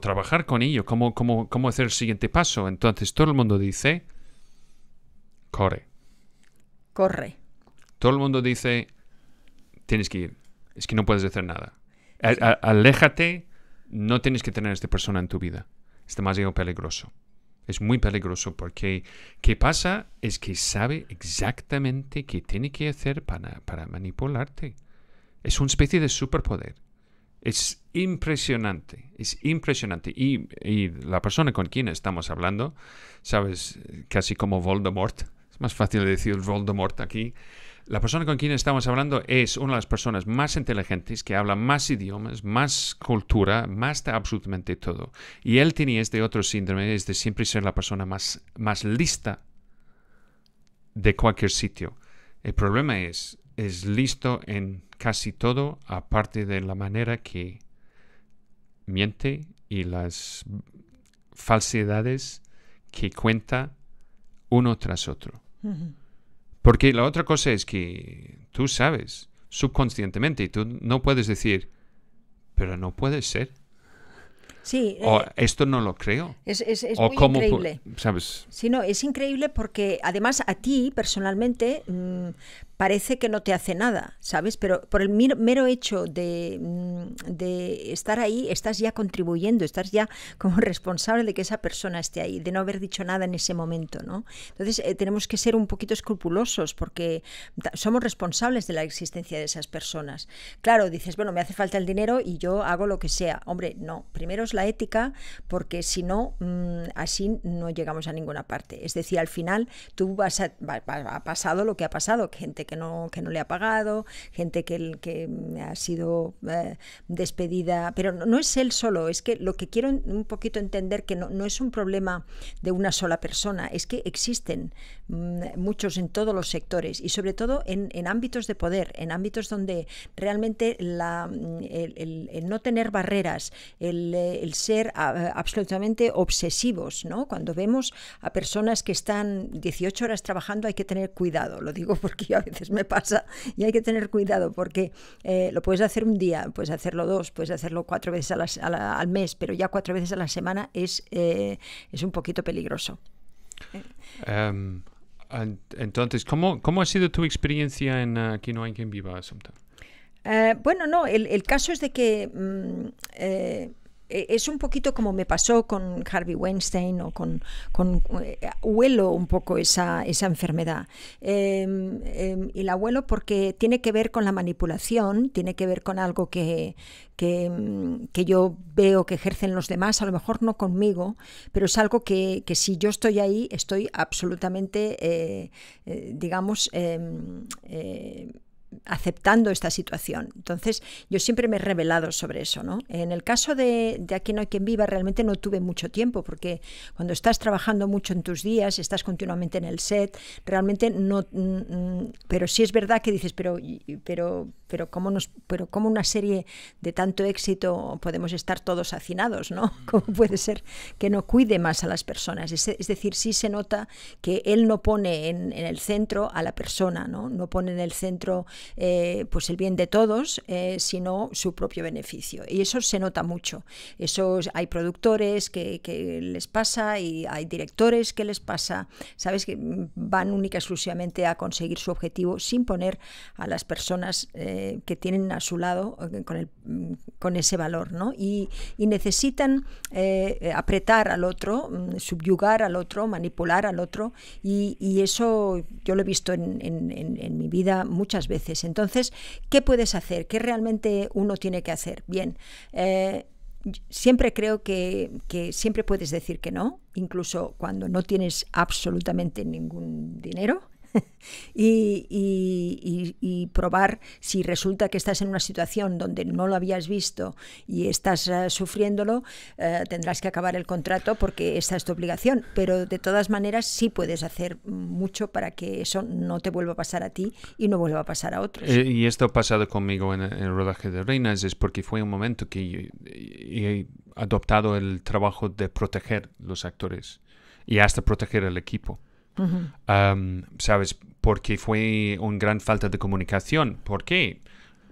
trabajar con ello, cómo, cómo, cómo hacer el siguiente paso. Entonces todo el mundo dice, corre. Corre. Todo el mundo dice, tienes que ir, es que no puedes hacer nada. aléjate, no tienes que tener a esta persona en tu vida. Este es demasiado peligroso. Es muy peligroso porque qué pasa es que sabe exactamente qué tiene que hacer para, para manipularte. Es una especie de superpoder. Es impresionante, es impresionante. Y, y, la persona con quien estamos hablando, sabes, casi como Voldemort, es más fácil decir Voldemort aquí, la persona con quien estamos hablando es una de las personas más inteligentes, que habla más idiomas, más cultura, más absolutamente todo. Y él tiene este otro síndrome, es de siempre ser la persona más, más lista de cualquier sitio. El problema es, es listo en casi todo, aparte de la manera que miente y las falsedades que cuenta uno tras otro. Porque la otra cosa es que tú sabes subconscientemente y tú no puedes decir, pero no puede ser. Sí. O eh, esto no lo creo. Es, o increíble. ¿Sabes? Sí, no, es increíble porque además a ti personalmente mm, parece que no te hace nada, ¿sabes? Pero por el mero hecho mm, de, estar ahí, estás ya contribuyendo, estás ya como responsable de que esa persona esté ahí, de no haber dicho nada en ese momento, ¿no? Entonces eh, tenemos que ser un poquito escrupulosos porque somos responsables de la existencia de esas personas. Claro, dices, bueno, me hace falta el dinero y yo hago lo que sea. Hombre, no, primero es la ética porque si no, mm, así no llegamos a ninguna parte. Es decir, al final tú vas a, ha pasado lo que ha pasado, gente que no, le ha pagado, gente que, que ha sido eh, despedida, pero no, es él solo, es que lo que quiero un poquito entender que no, es un problema de una sola persona, es que existen mm, muchos en todos los sectores y sobre todo en, ámbitos de poder, en ámbitos donde realmente la, mm, el, no tener barreras, el, eh, ser ah, absolutamente obsesivos, ¿no? Cuando vemos a personas que están 18 horas trabajando hay que tener cuidado, lo digo porque yo me pasa y hay que tener cuidado porque eh, lo puedes hacer un día, puedes hacerlo dos, puedes hacerlo cuatro veces al mes, pero ya cuatro veces a la semana es, eh, es un poquito peligroso. Em, entonces, ¿cómo, ha sido tu experiencia en uh, Aquí no hay quien viva, bueno, no, el, caso es de que... Mm, eh, es un poquito como me pasó con Harvey Weinstein o con, con eh, huelo un poco esa, enfermedad. Em, em, y la huelo porque tiene que ver con la manipulación, tiene que ver con algo que, em, yo veo que ejercen los demás, a lo mejor no conmigo, pero es algo que, si yo estoy ahí, estoy absolutamente, eh, digamos, aceptando esta situación. Entonces, yo siempre me he revelado sobre eso, ¿no? En el caso de, Aquí no hay quien viva, realmente no tuve mucho tiempo, porque cuando estás trabajando mucho en tus días, estás continuamente en el set, realmente no... Mm, mm, pero sí es verdad que dices, pero, pero pero cómo nos pero cómo una serie de tanto éxito podemos estar todos hacinados no cómo puede ser que no cuide más a las personas es, decir sí se nota que él no pone en, el centro a la persona no no pone en el centro eh, pues el bien de todos eh, sino su propio beneficio y eso se nota mucho eso hay productores que, les pasa y hay directores que les pasa sabes que van única exclusivamente a conseguir su objetivo sin poner a las personas eh, eh, que tienen a su lado eh, con, el, mm, con ese valor, ¿no? Y, necesitan eh, apretar al otro, mm, subyugar al otro, manipular al otro, y, eso yo lo he visto en, en, mi vida muchas veces. Entonces, ¿qué puedes hacer? ¿Qué realmente uno tiene que hacer? Bien. siempre creo que, que, siempre puedes decir que no, incluso cuando no tienes absolutamente ningún dinero. y, probar si resulta que estás en una situación donde no lo habías visto y estás eh, sufriéndolo, eh, tendrás que acabar el contrato porque esa es tu obligación. Pero de todas maneras sí puedes hacer mucho para que eso no te vuelva a pasar a ti y no vuelva a pasar a otros. Eh, y esto ha pasado conmigo en el rodaje de Reinas es porque fue un momento que he adoptado el trabajo de proteger los actores y hasta proteger el equipo. ¿Sabes? Porque fue una gran falta de comunicación. ¿Por qué?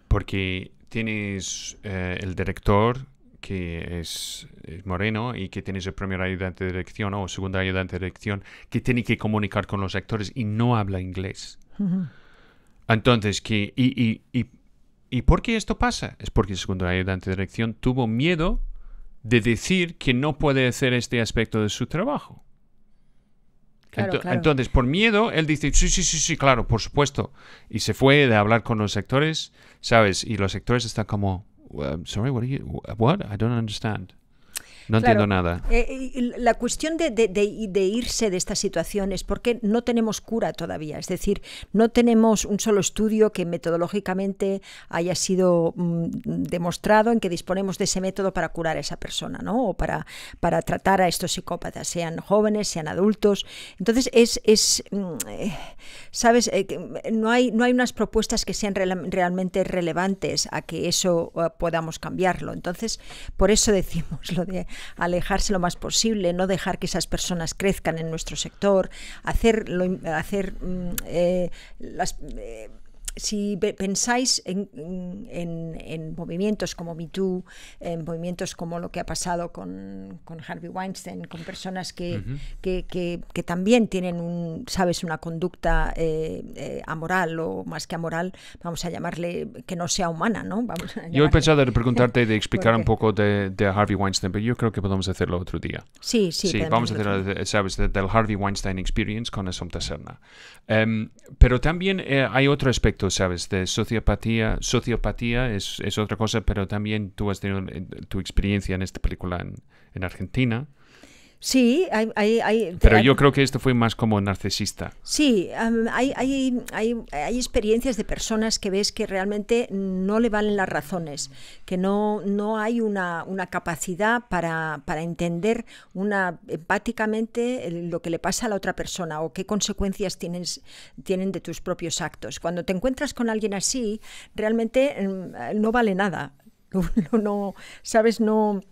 Porque tienes eh, el director que es, moreno y que tienes el primer ayudante de dirección o segundo ayudante de dirección que tiene que comunicar con los actores y no habla inglés. Entonces, que, y, y, por qué esto pasa? Es porque el segundo ayudante de dirección tuvo miedo de decir que no puede hacer este aspecto de su trabajo. Entonces, por miedo, él dice, sí, sí, sí, sí, claro, por supuesto. Y se fue de hablar con los sectores, ¿sabes? Y los sectores están como, sorry, what, are you, what? I don't understand. No entiendo nada. Eh, la cuestión de, irse de esta situación es porque no tenemos cura todavía, es decir, no tenemos un solo estudio que metodológicamente haya sido mm, demostrado en que disponemos de ese método para curar a esa persona, ¿no? O para, tratar a estos psicópatas, sean jóvenes, sean adultos. Entonces, es, mm, eh, ¿sabes? Eh, no, hay, no hay unas propuestas que sean realmente relevantes a que eso podamos cambiarlo. Entonces, por eso decimos lo de alejarse lo más posible, no dejar que esas personas crezcan en nuestro sector, hacer, hacer mm, eh, las... Eh, si pensáis en, en, movimientos como Me Too, en movimientos como lo que ha pasado con, Harvey Weinstein, con personas que, también tienen, un, sabes, una conducta eh, eh, amoral o más que amoral, vamos a llamarle que no sea humana, ¿no? yo he pensado de preguntarte, de explicar un poco de, Harvey Weinstein, pero yo creo que podemos hacerlo otro día. Sí, sí. Sí, vamos a hacer, sabes, del Harvey Weinstein Experience con Asunta Serna. Em, pero también eh, hay otro aspecto, ¿sabes? De sociopatía. Sociopatía es, es, otra cosa, pero también tú has tenido eh, tu experiencia en esta película en Argentina. Sí, hay... hay, Pero yo creo que esto fue más como narcisista. Sí, hay, hay, experiencias de personas que ves que realmente no le valen las razones, que no, no hay una, una capacidad para, para entender una, empáticamente lo que le pasa a la otra persona o qué consecuencias tienes, tienen de tus propios actos. Cuando te encuentras con alguien así, realmente mm, no vale nada. no, no ¿sabes? No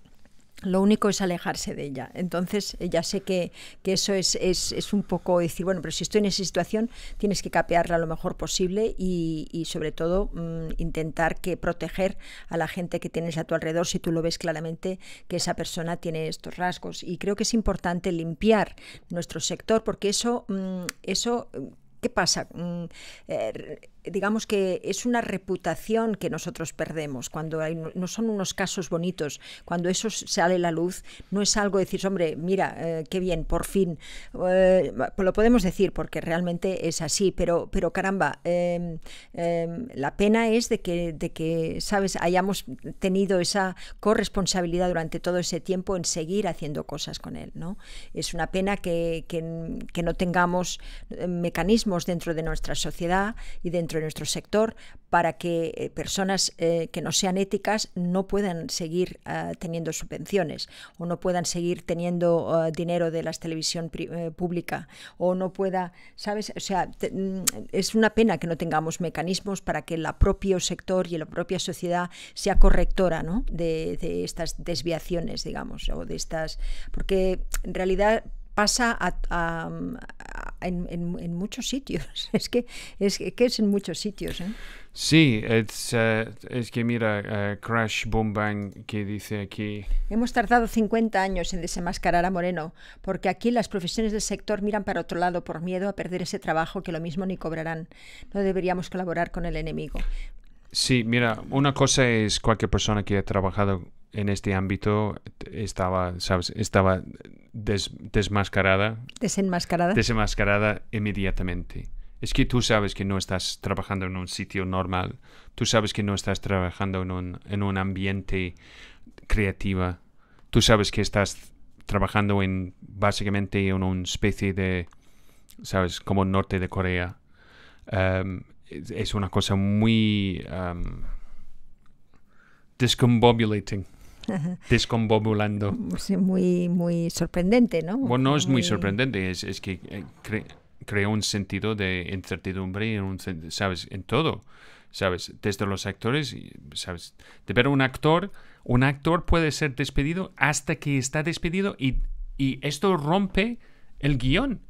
lo único es alejarse de ella. Entonces, ya sé que, que eso es, es, un poco decir, bueno, pero si estoy en esa situación, tienes que capearla lo mejor posible y, y sobre todo, mm, intentar que proteger a la gente que tienes a tu alrededor si tú lo ves claramente que esa persona tiene estos rasgos. Y creo que es importante limpiar nuestro sector porque eso, mm, eso ¿Qué pasa? Mm, eh, digamos que es una reputación que nosotros perdemos cuando no son unos casos bonitos, cuando eso sale a la luz, no es algo decir, hombre, mira, eh, qué bien, por fin, eh, lo podemos decir porque realmente es así, pero, pero caramba, em, em, la pena es de que, que, sabes, hayamos tenido esa corresponsabilidad durante todo ese tiempo en seguir haciendo cosas con él, ¿no? Es una pena que, que no tengamos eh, mecanismos dentro de nuestra sociedad y dentro de nuestro sector para que eh, personas eh, que no sean éticas no puedan seguir eh, teniendo subvenciones o no puedan seguir teniendo dinero de la televisión pública o no pueda, ¿sabes? O sea, mm, es una pena que no tengamos mecanismos para que el propio sector y la propia sociedad sea correctora ¿no? de estas desviaciones, digamos, o de estas... Porque en realidad pasa en, muchos sitios. Es que es, que es en muchos sitios. ¿eh? Sí, es, uh, es, que mira, uh, Crash Boom Bang que dice aquí. Hemos tardado 50 años en desenmascarar a Moreno, porque aquí las profesiones del sector miran para otro lado por miedo a perder ese trabajo que lo mismo ni cobrarán. No deberíamos colaborar con el enemigo. Sí, mira, una cosa es cualquier persona que ha trabajado en este ámbito estaba, ¿sabes? Estaba desmascarada. Desenmascarada. Desenmascarada inmediatamente. Es que tú sabes que no estás trabajando en un sitio normal. Tú sabes que no estás trabajando en un, en un ambiente creativo Tú sabes que estás trabajando en básicamente en una especie de, ¿sabes? Como norte de Corea. Em, es, una cosa muy... Um, descombobulando. muy, muy sorprendente, ¿no? Bueno, es muy, sorprendente, es, es que eh, crea un sentido de incertidumbre, en un, ¿sabes? En todo, ¿sabes? Desde los actores, ¿sabes? De ver un actor, un actor puede ser despedido hasta que está despedido y, y esto rompe el guión.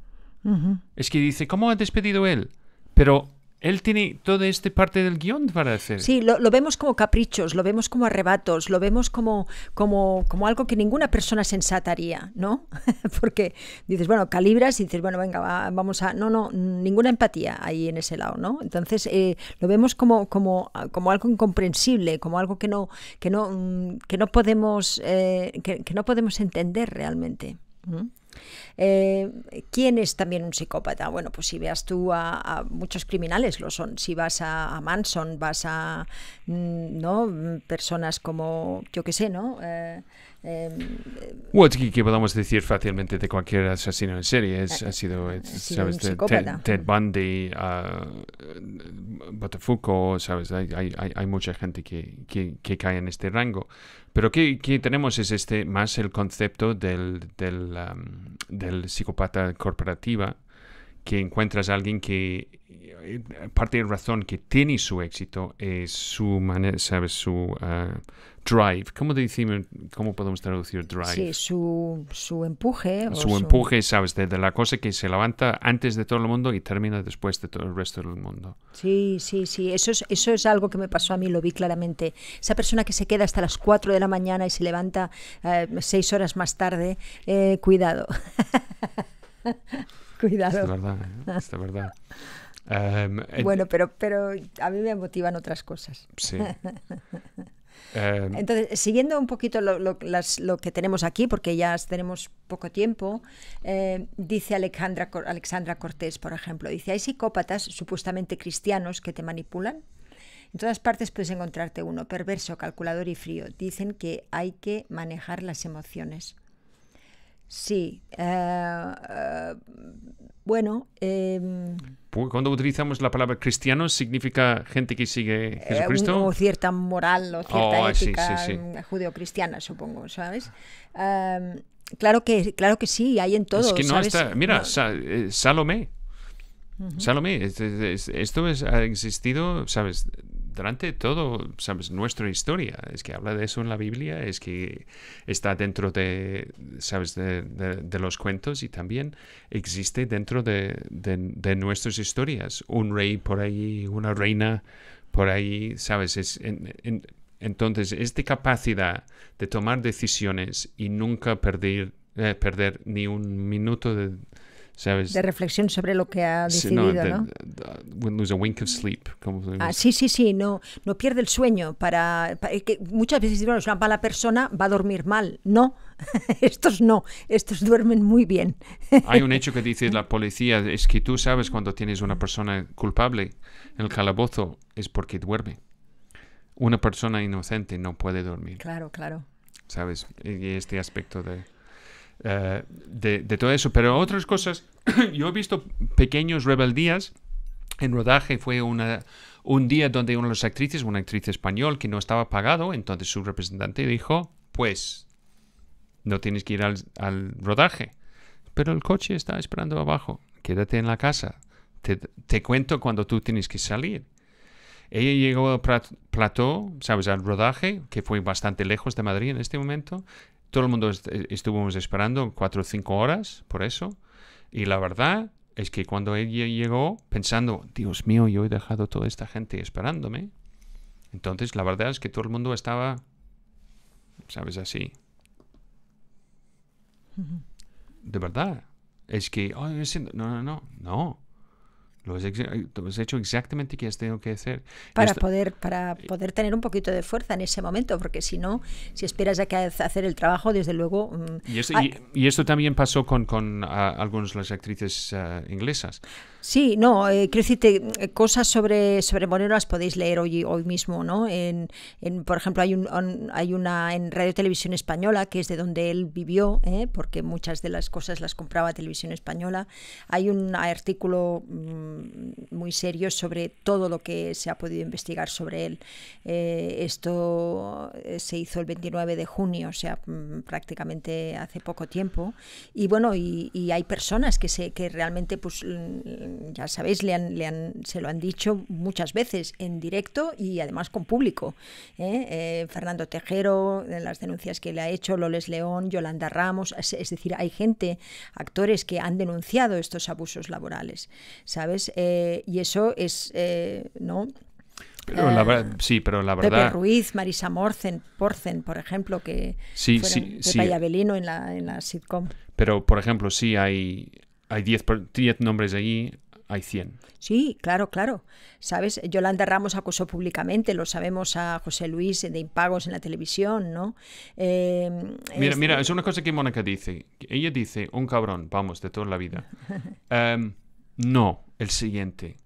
Es que dice, ¿cómo ha despedido él? Pero él tiene toda esta parte del guión para hacer. Sí, lo, vemos como caprichos, lo vemos como arrebatos, lo vemos como, como, como algo que ninguna persona sensata haría, ¿no? Porque dices, bueno, calibras y dices, bueno, venga, vamos a... No, no, ninguna empatía ahí en ese lado, ¿no? Entonces eh, lo vemos como, como, como algo incomprensible, como algo que no, que no, mm, que no, podemos, eh, que, no podemos entender realmente. Eh, ¿Quién es también un psicópata? Bueno, pues si veas tú a, muchos criminales lo son. Si vas a, Manson, vas a mm, no personas como yo que sé, ¿no? Eh, em, eh que podamos decir fácilmente de cualquier asesino en serie eh, ha sido, eh, Ted, Bundy, uh, sabes, hay, mucha gente que, que cae en este rango. Pero qué tenemos es este más el concepto del, del, del psicópata corporativa, que encuentras a alguien que parte de razón que tiene su éxito es su, manera, ¿sabes? su ah, drive. ¿Cómo, decimos, ¿Cómo podemos traducir drive? Sí, su, empuje. Su empuje, ¿sabes? De, la cosa que se levanta antes de todo el mundo y termina después de todo el resto del mundo. Sí, sí, sí. Eso es, eso es algo que me pasó a mí, lo vi claramente. Esa persona que se queda hasta las 4 de la mañana y se levanta 6 eh, seis horas más tarde, eh, cuidado. cuidado. Es verdad, ¿eh? es verdad. Em, bueno, pero, pero a mí me motivan otras cosas. Sí. Em, Entonces, siguiendo un poquito lo, que tenemos aquí, porque ya tenemos poco tiempo, eh, dice Alexandra, Alexandra Cortés, por ejemplo, dice, hay psicópatas supuestamente cristianos que te manipulan. En todas partes puedes encontrarte uno, perverso, calculador y frío. Dicen que hay que manejar las emociones. Sí. Eh, eh, bueno. Eh, Cuando utilizamos la palabra cristiano, ¿significa gente que sigue eh, Jesucristo? o cierta moral o cierta oh, ética mm, judeocristiana, supongo, ¿sabes? Em, claro, que, claro que sí, hay en todo. Es que no mira, Salomé. Salomé, esto, ha existido, ¿sabes? durante todo, sabes, nuestra historia. Es que habla de eso en la Biblia, es que está dentro de, sabes, de, los cuentos y también existe dentro de, nuestras historias. Un rey por ahí, una reina por ahí, sabes, entonces, esta capacidad de tomar decisiones y nunca perder, eh, perder ni un minuto de, de reflexión sobre lo que ha decidido, sí, no, ¿no? a wink of sleep. ah, sí, sí, sí, no, no pierde el sueño. Para, eh, que muchas veces bueno, es una mala persona, va a dormir mal. No, estos no, estos duermen muy bien. Hay un hecho que dice la policía, es que tú sabes cuando tienes una persona culpable en el calabozo, es porque duerme. Una persona inocente no puede dormir. Claro, claro. ¿Sabes? E, este aspecto de... Eh, de, todo eso. Pero otras cosas, yo he visto pequeños rebeldías. En rodaje fue una, un día donde una de las actrices, una actriz española que no estaba pagado, entonces su representante dijo, pues no tienes que ir al, rodaje. Pero el coche está esperando abajo, quédate en la casa. Te, cuento cuando tú tienes que salir. Ella llegó al plató, ¿sabes? Al rodaje, que fue bastante lejos de Madrid en este momento todo el mundo estuvimos esperando cuatro o cinco horas por eso. Y la verdad es que cuando ella llegó pensando, Dios mío, yo he dejado toda esta gente esperándome. Entonces la verdad es que todo el mundo estaba, ¿sabes? Así. De verdad. Es que, oh, no, no, no, no. Eh, lo has, hecho exactamente que has tenido que hacer. Para, poder, para poder tener un poquito de fuerza en ese momento, porque si no, si esperas a que hacer el trabajo, desde luego... Mm, ah, y, esto, también pasó con, con algunas de las actrices eh, inglesas. Sí, no, eh, quiero decirte, eh, cosas sobre, sobre Moreno las podéis leer hoy, hoy mismo, ¿no? En, por ejemplo, hay, un, hay una en Radio Televisión Española, que es de donde él vivió, ¿eh? porque muchas de las cosas las compraba Televisión Española. Hay un artículo mm, muy serio sobre todo lo que se ha podido investigar sobre él. Eh, esto se hizo el 29 de junio, o sea, mm, prácticamente hace poco tiempo. Y bueno, y, y hay personas que, se, que realmente pues, mm, ya sabéis, le han, se lo han dicho muchas veces en directo y además con público. ¿eh? Eh, Fernando Tejero, las denuncias que le ha hecho, Loles León, Yolanda Ramos, es, decir, hay gente, actores que han denunciado estos abusos laborales, ¿sabes? Eh, y eso es, ¿no? Pero sí, pero la verdad. Pepe Ruiz, Marisa Morcen, Porcen, por ejemplo, que sí, sí, en la, sitcom. Pero, por ejemplo, sí hay, hay 10 diez, diez nombres allí hay 100. Sí, claro, claro. Sabes, Yolanda Ramos acusó públicamente, lo sabemos a José Luis eh, de impagos en la televisión, ¿no? Em, mira, mira, es una cosa que Mónica dice. Ella dice, un cabrón, vamos, de toda la vida. Em, no, el siguiente.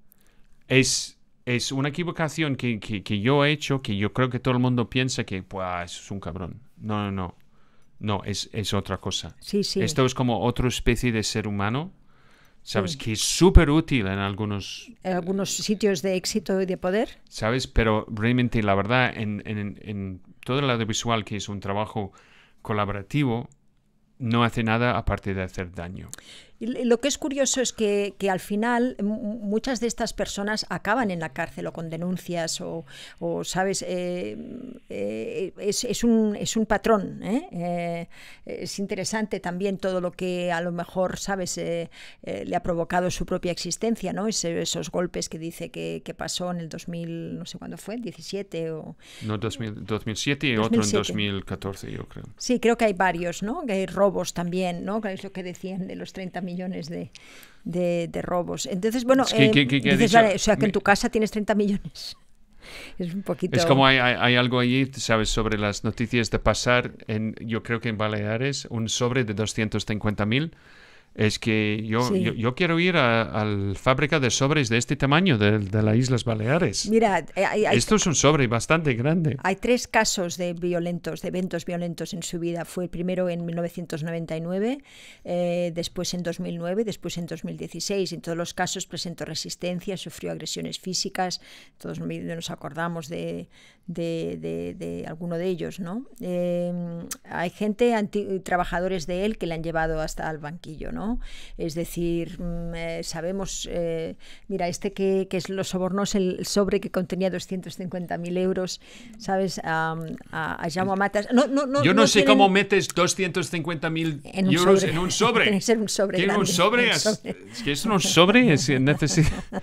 Es, es una equivocación que, yo he hecho, que yo creo que todo el mundo piensa que, pues, es un cabrón. No, no, no. No, es, es otra cosa. Sí, sí. Esto es como otra especie de ser humano Sabes que es súper útil en algunos... En algunos sitios de éxito y de poder. Sabes, pero realmente la verdad, en, en todo el audiovisual, que es un trabajo colaborativo, no hace nada aparte de hacer daño lo que es curioso es que, al final muchas de estas personas acaban en la cárcel o con denuncias o, ¿sabes? Eh, eh, es, un, es un patrón. ¿eh? ¿eh? es interesante también todo lo que a lo mejor, ¿sabes?, le ha provocado su propia existencia, ¿no? esos golpes que dice que, pasó en el 2000, no sé cuándo fue, 17 o... No, 2007 y otro en 2014, yo creo. Sí, creo que hay varios, ¿no? Que hay robos también, ¿no? Que es lo que decían de los 30 millones de, robos. Entonces, bueno, eh, dices, o sea que en tu casa tienes 30 millones. Es un poquito... Es como hay, hay, algo allí, ¿sabes? Sobre las noticias de pasar, en, yo creo que en Baleares, un sobre de 250.000 mil es que yo, quiero ir a, la fábrica de sobres de este tamaño de, las Islas Baleares. Mira, eh, esto es un sobre bastante grande. Hay tres casos de violentos, de eventos violentos en su vida. Fue el primero en 1999, eh, después en 2009, después en 2016. En todos los casos presentó resistencia, sufrió agresiones físicas. Todos nos acordamos de, de, alguno de ellos, ¿no? Em, hay gente, trabajadores de él, que le han llevado hasta al banquillo, ¿no? Es decir, mm, eh, sabemos, eh, mira, este que, es los sobornos, el sobre que contenía 250.000 euros, ¿sabes? A, a, Matas. No, no, no, Yo no, sé cómo metes 250.000 euros en un sobre. Tiene que ser un sobre. Un sobre. Es, es, que es un sobre, es necesario.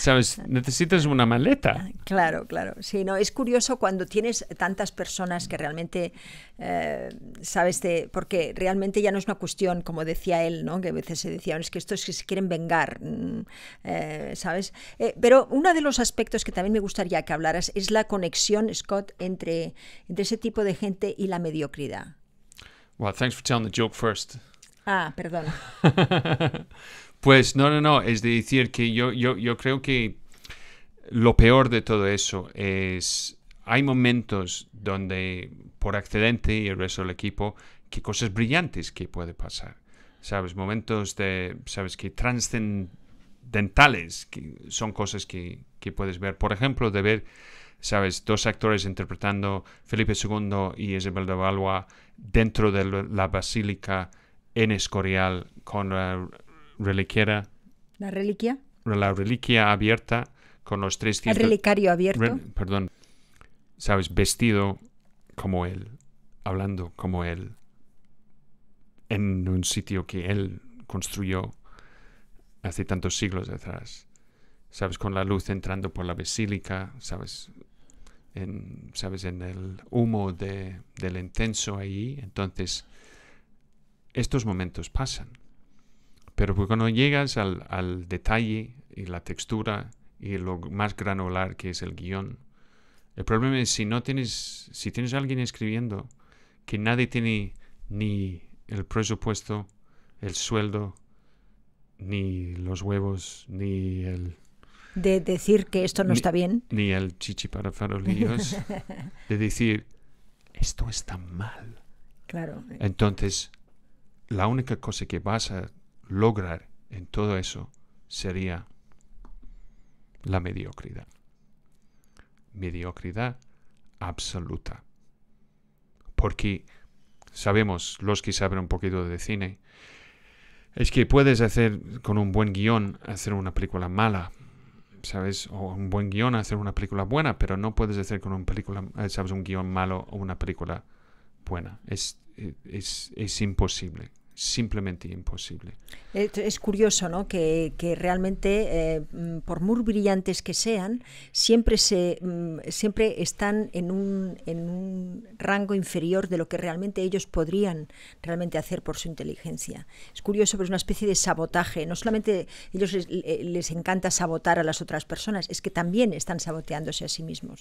¿Sabes? Necesitas una maleta. Claro, claro. Sí, no, es curioso cuando tienes tantas personas que realmente, eh, ¿sabes? De, porque realmente ya no es una cuestión, como decía él, ¿no? Que a veces se decía, es que es que se quieren vengar, mm, eh, ¿sabes? Eh, pero uno de los aspectos que también me gustaría que hablaras es la conexión, Scott, entre, entre ese tipo de gente y la mediocridad. Well, thanks for telling the joke first. Ah, perdón. Pues no, no, no. Es decir, que yo, yo, creo que lo peor de todo eso es. Hay momentos donde, por accidente y el resto del equipo, que cosas brillantes que puede pasar. ¿Sabes? Momentos de. ¿Sabes? Que trascendentales que son cosas que, que puedes ver. Por ejemplo, de ver. ¿sabes? Dos actores interpretando Felipe II y Isabel de Valois dentro de la basílica en Escorial con la reliquiera. ¿La reliquia? La reliquia abierta con los tres... El relicario abierto. perdón. ¿Sabes? Vestido como él, hablando como él, en un sitio que él construyó hace tantos siglos atrás. ¿Sabes? Con la luz entrando por la basílica, ¿sabes? En, ¿Sabes? En el humo de, del intenso ahí. Entonces, estos momentos pasan. Pero pues cuando llegas al, detalle y la textura y lo más granular que es el guión, el problema es si no tienes, si tienes a alguien escribiendo que nadie tiene ni el presupuesto, el sueldo, ni los huevos, ni el... De decir que esto no está bien. Ni el chichi para farolillos. de decir, esto está mal. Claro. Entonces, la única cosa que vas a lograr en todo eso sería la mediocridad. Mediocridad absoluta. Porque sabemos, los que saben un poquito de cine, es que puedes hacer con un buen guión, hacer una película mala, ¿sabes? O un buen guión, hacer una película buena, pero no puedes hacer con una película, ¿sabes? Un guión malo o una película buena. Es, es, es imposible simplemente imposible. Es curioso, ¿no? Que, realmente, eh, por muy brillantes que sean, siempre, se, mm, siempre están en un, en un rango inferior de lo que realmente ellos podrían realmente hacer por su inteligencia. Es curioso, pero es una especie de sabotaje. No solamente ellos les, encanta sabotar a las otras personas, es que también están saboteándose a sí mismos.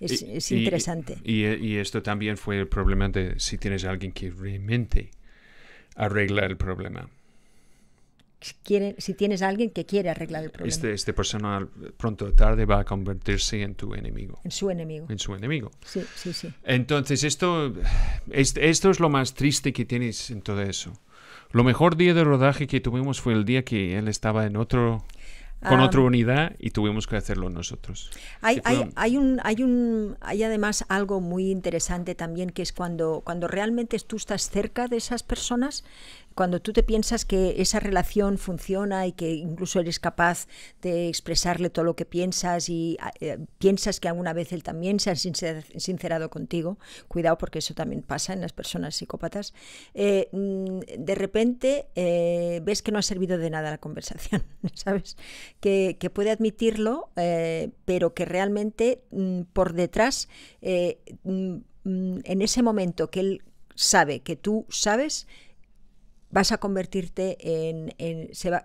Es, interesante. Y, y esto también fue el problema de si tienes a alguien que realmente arregla el problema. Quiere, si tienes alguien que quiere arreglar el problema. Este, este persona pronto o tarde va a convertirse en tu enemigo. En su enemigo. En su enemigo. Sí, sí, sí. Entonces, esto, esto es lo más triste que tienes en todo eso. Lo mejor día de rodaje que tuvimos fue el día que él estaba en otro con ah. otra unidad y tuvimos que hacerlo nosotros. Hay, hay, hay, un, hay, un, hay además algo muy interesante también que es cuando, cuando realmente tú estás cerca de esas personas, cuando tú te piensas que esa relación funciona y que incluso eres capaz de expresarle todo lo que piensas y ah, eh, piensas que alguna vez él también se ha sincerado contigo, cuidado porque eso también pasa en las personas psicópatas, eh, mm, de repente eh, ves que no ha servido de nada la conversación, ¿sabes? Que, puede admitirlo, pero que realmente mm, por detrás, mm, en ese momento que él sabe que tú sabes, vas a convertirte en,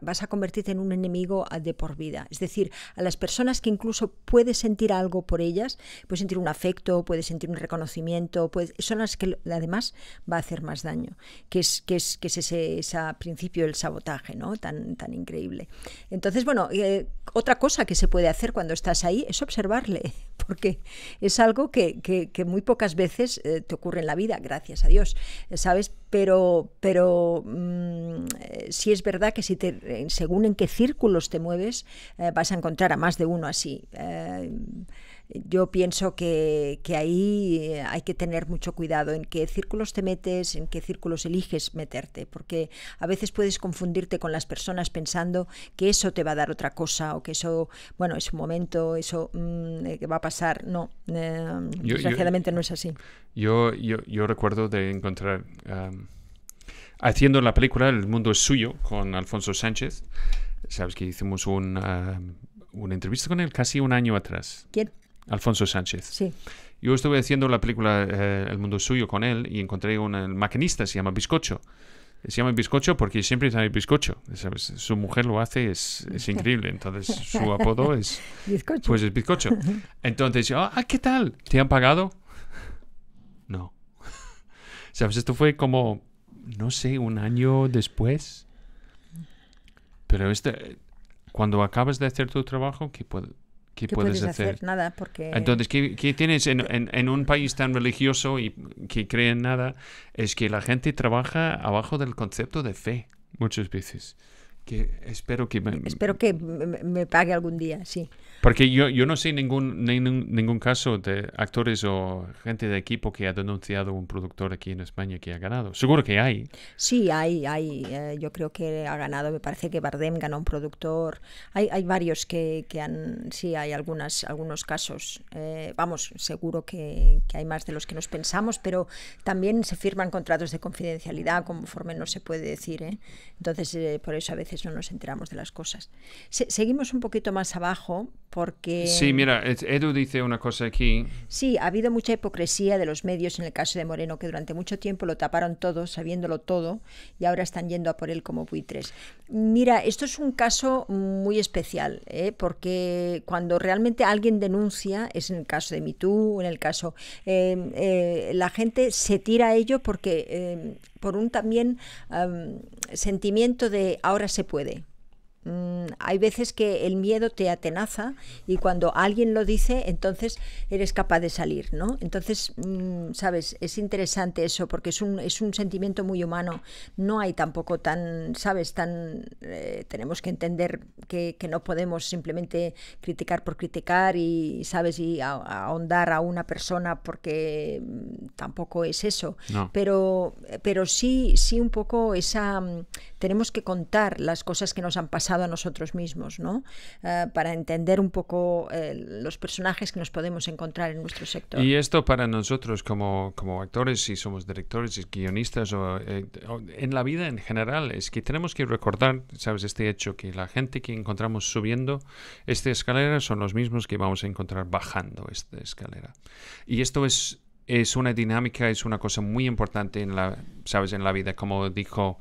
vas a convertirte en un enemigo de por vida. Es decir, a las personas que incluso puedes sentir algo por ellas, puedes sentir un afecto, puedes sentir un reconocimiento, pues son las que además va a hacer más daño, que es, que es, que es ese, principio del sabotaje, ¿no? Tan, tan increíble. Entonces, bueno, eh, otra cosa que se puede hacer cuando estás ahí es observarle, porque es algo que, muy pocas veces eh, te ocurre en la vida, gracias a Dios, eh, ¿sabes? Pero, pero mm, sí es verdad que si te, eh, según en qué círculos te mueves, vas a encontrar a más de uno así. Yo pienso que, ahí eh, hay que tener mucho cuidado en qué círculos te metes, en qué círculos eliges meterte, porque a veces puedes confundirte con las personas pensando que eso te va a dar otra cosa o que eso, bueno, es un momento, eso mm, eh, va a pasar. No, em, desgraciadamente no es así. Yo, yo, recuerdo de encontrar, em, haciendo la película El mundo es suyo con Alfonso Sánchez, sabes que hicimos un... Em, una entrevista con él casi un año atrás. ¿Quién? Alfonso Sánchez. Sí. Yo estuve haciendo la película eh, El Mundo Suyo con él y encontré un maquinista, se llama Biscocho. Se llama bizcocho porque siempre sale bizcocho. ¿sabes? Su mujer lo hace, es, es increíble. Entonces, su apodo es. Biscocho. Pues es bizcocho. Entonces, ah, ¿qué tal? ¿Te han pagado? No. ¿Sabes? Esto fue como, no sé, un año después. Pero este, cuando acabas de hacer tu trabajo, ¿qué puede, ¿Qué, puedes, hacer? Nada, porque... Entonces, ¿qué, qué tienes en, en, un país tan religioso y que creen en nada? Es que la gente trabaja abajo del concepto de fe muchas veces. Que espero que espero que me pague algún día, sí. Porque yo, yo no sé ningún, ningún, caso de actores o gente de equipo que ha denunciado un productor aquí en España que ha ganado. Seguro que hay. Sí, hay, hay. Eh, yo creo que ha ganado, me parece que Bardem ganó un productor. Hay, hay varios que, que han, sí, hay algunas, algunos casos. Eh, vamos, seguro que, hay más de los que nos pensamos, pero también se firman contratos de confidencialidad conforme no se puede decir. ¿eh? Entonces, por eso a veces no nos enteramos de las cosas. seguimos un poquito más abajo porque... Sí, mira, Edu dice una cosa aquí. Sí, ha habido mucha hipocresía de los medios en el caso de Moreno, que durante mucho tiempo lo taparon todo, sabiéndolo todo, y ahora están yendo a por él como buitres. Mira, esto es un caso muy especial, ¿eh? porque cuando realmente alguien denuncia, es en el caso de MeToo, en el caso... Eh, eh, la gente se tira a ello porque... por un también sentimiento de ahora se puede, Mm, hay veces que el miedo te atenaza y cuando alguien lo dice, entonces eres capaz de salir, ¿no? Entonces, mm, sabes, es interesante eso porque es un, sentimiento muy humano. No hay tampoco tan, sabes, tan... Eh, tenemos que entender que, no podemos simplemente criticar por criticar y, sabes, y ahondar a una persona porque mm, tampoco es eso. Pero, pero sí, sí un poco esa... Tenemos que contar las cosas que nos han pasado a nosotros mismos, ¿no? Eh, para entender un poco eh, los personajes que nos podemos encontrar en nuestro sector. Y esto para nosotros como, como actores, si somos directores, y guionistas eh, o, en la vida en general, es que tenemos que recordar, ¿sabes? Este hecho, que la gente que encontramos subiendo esta escalera son los mismos que vamos a encontrar bajando esta escalera. Y esto es es una dinámica, es una cosa muy importante en la, sabes, en la vida, como dijo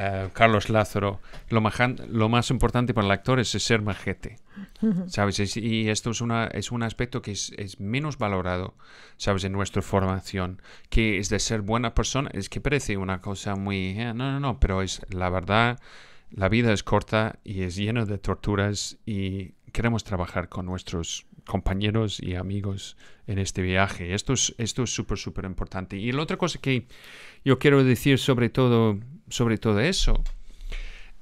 eh, Carlos Lázaro, lo, lo, más importante para el actor es ser majete, ¿sabes? y esto es, es un aspecto que es, menos valorado, ¿sabes? En nuestra formación, que es de ser buena persona, es que parece una cosa muy... Eh, no, no, no, pero es la verdad, la vida es corta y es llena de torturas y queremos trabajar con nuestros compañeros y amigos en este viaje. Esto es esto es súper, súper importante. Y la otra cosa que yo quiero decir sobre todo, sobre todo eso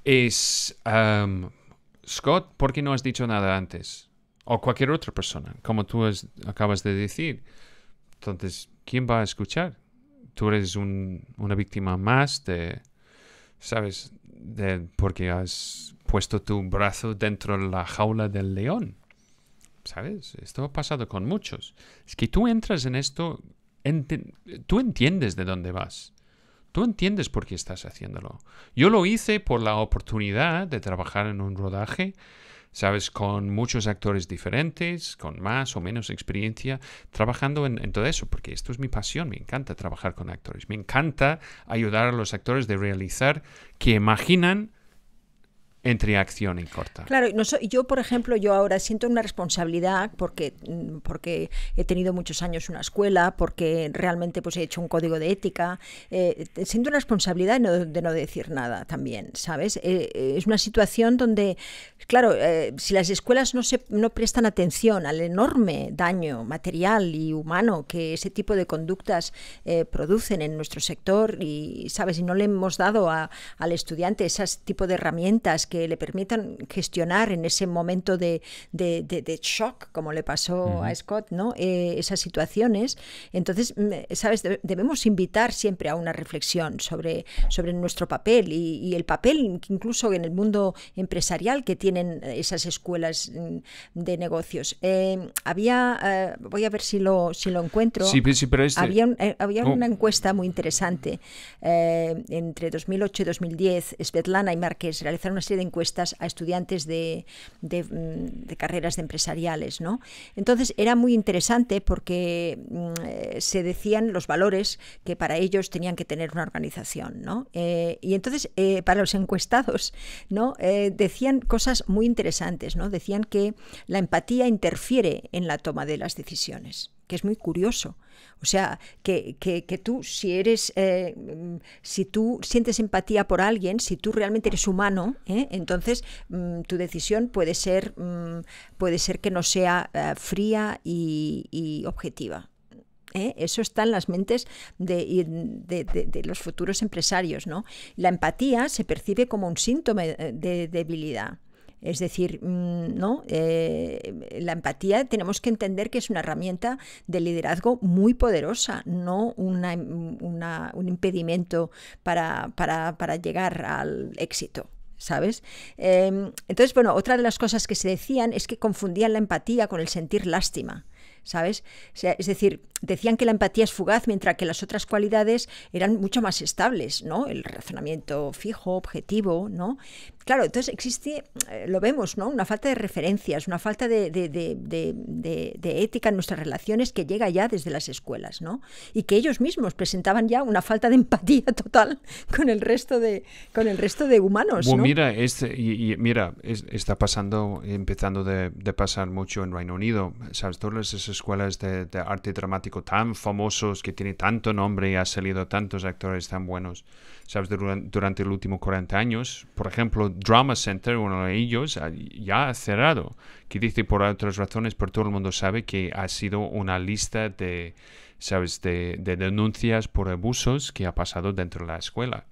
es, Scott, ¿por qué no has dicho nada antes? O cualquier otra persona, como tú acabas de decir. Entonces, ¿quién va a escuchar? Tú eres una víctima más de, ¿sabes? De, porque has puesto tu brazo dentro de la jaula del león. ¿sabes? Esto ha pasado con muchos. Es que tú entras en esto, tú entiendes de dónde vas. Tú entiendes por qué estás haciéndolo. Yo lo hice por la oportunidad de trabajar en un rodaje, ¿sabes? Con muchos actores diferentes, con más o menos experiencia, trabajando en, en todo eso, porque esto es mi pasión, me encanta trabajar con actores, me encanta ayudar a los actores de realizar que imaginan entre acción y corta. Claro, no yo por ejemplo, yo ahora siento una responsabilidad porque, porque he tenido muchos años una escuela, porque realmente pues he hecho un código de ética, eh, siento una responsabilidad de no, decir nada también, ¿sabes? Eh, eh, es una situación donde, claro, si las escuelas no, se, no prestan atención al enorme daño material y humano que ese tipo de conductas producen en nuestro sector y, ¿sabes? Y no le hemos dado a, al estudiante ese tipo de herramientas que le permitan gestionar en ese momento de, shock, como le pasó a Scott, ¿no? Eh, esas situaciones. Entonces, mm, ¿sabes? Debemos invitar siempre a una reflexión sobre, sobre nuestro papel y, el papel incluso en el mundo empresarial que tienen esas escuelas mm, de negocios. Em, había, eh, voy a ver si lo, si lo encuentro. Este- había, eh, oh. una encuesta muy interesante entre 2008 y 2010. Svetlana y Márquez realizaron una serie de encuestas a estudiantes de, mm, carreras empresariales. Entonces era muy interesante porque mm, se decían los valores que para ellos tenían que tener una organización. Eh, y entonces eh, para los encuestados eh, decían cosas muy interesantes. Decían que la empatía interfiere en la toma de las decisiones que es muy curioso. O sea, que, tú si eres, eh, si tú sientes empatía por alguien, si tú realmente eres humano, ¿eh? entonces mm, tu decisión puede ser, mm, puede ser que no sea eh, fría y, objetiva. Eso está en las mentes de, de, los futuros empresarios. ¿no? La empatía se percibe como un síntoma de debilidad. Es decir, mm, ¿no? Eh, la empatía tenemos que entender que es una herramienta de liderazgo muy poderosa, no un impedimento para, llegar al éxito. ¿sabes? Em, entonces, bueno, otra de las cosas que se decían es que confundían la empatía con el sentir lástima. ¿Sabes? es decir, decían que la empatía es fugaz, mientras que las otras cualidades eran mucho más estables, ¿no? El razonamiento fijo, objetivo, ¿no? Claro, entonces existe, eh, lo vemos, ¿no? Una falta de referencias, una falta de, ética en nuestras relaciones que llega ya desde las escuelas, ¿no? Y que ellos mismos presentaban ya una falta de empatía total con el resto de, con el resto de humanos. mira, este, y, mira está pasando, empezando de, pasar mucho en Reino Unido. ¿Sabes? Todas esas escuelas de, arte dramático tan famosos, que tiene tanto nombre y ha salido tantos actores tan buenos sabes, durante los últimos 40 años. Por ejemplo, Drama Center, uno de ellos, ya ha cerrado, que dice por otras razones, pero todo el mundo sabe que ha sido una lista de, sabes, de, de denuncias por abusos que ha pasado dentro de la escuela.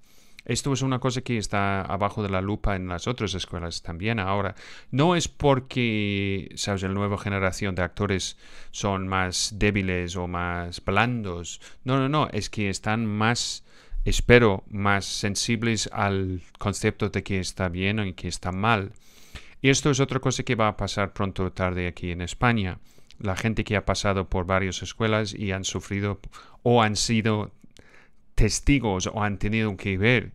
Esto es una cosa que está abajo de la lupa en las otras escuelas también ahora. No es porque, ¿sabes?, la nueva generación de actores son más débiles o más blandos. No, no, no. Es que están más espero, más sensibles al concepto de que está bien o que está mal. Y esto es otra cosa que va a pasar pronto o tarde aquí en España. La gente que ha pasado por varias escuelas y han sufrido o han sido testigos o han tenido que ver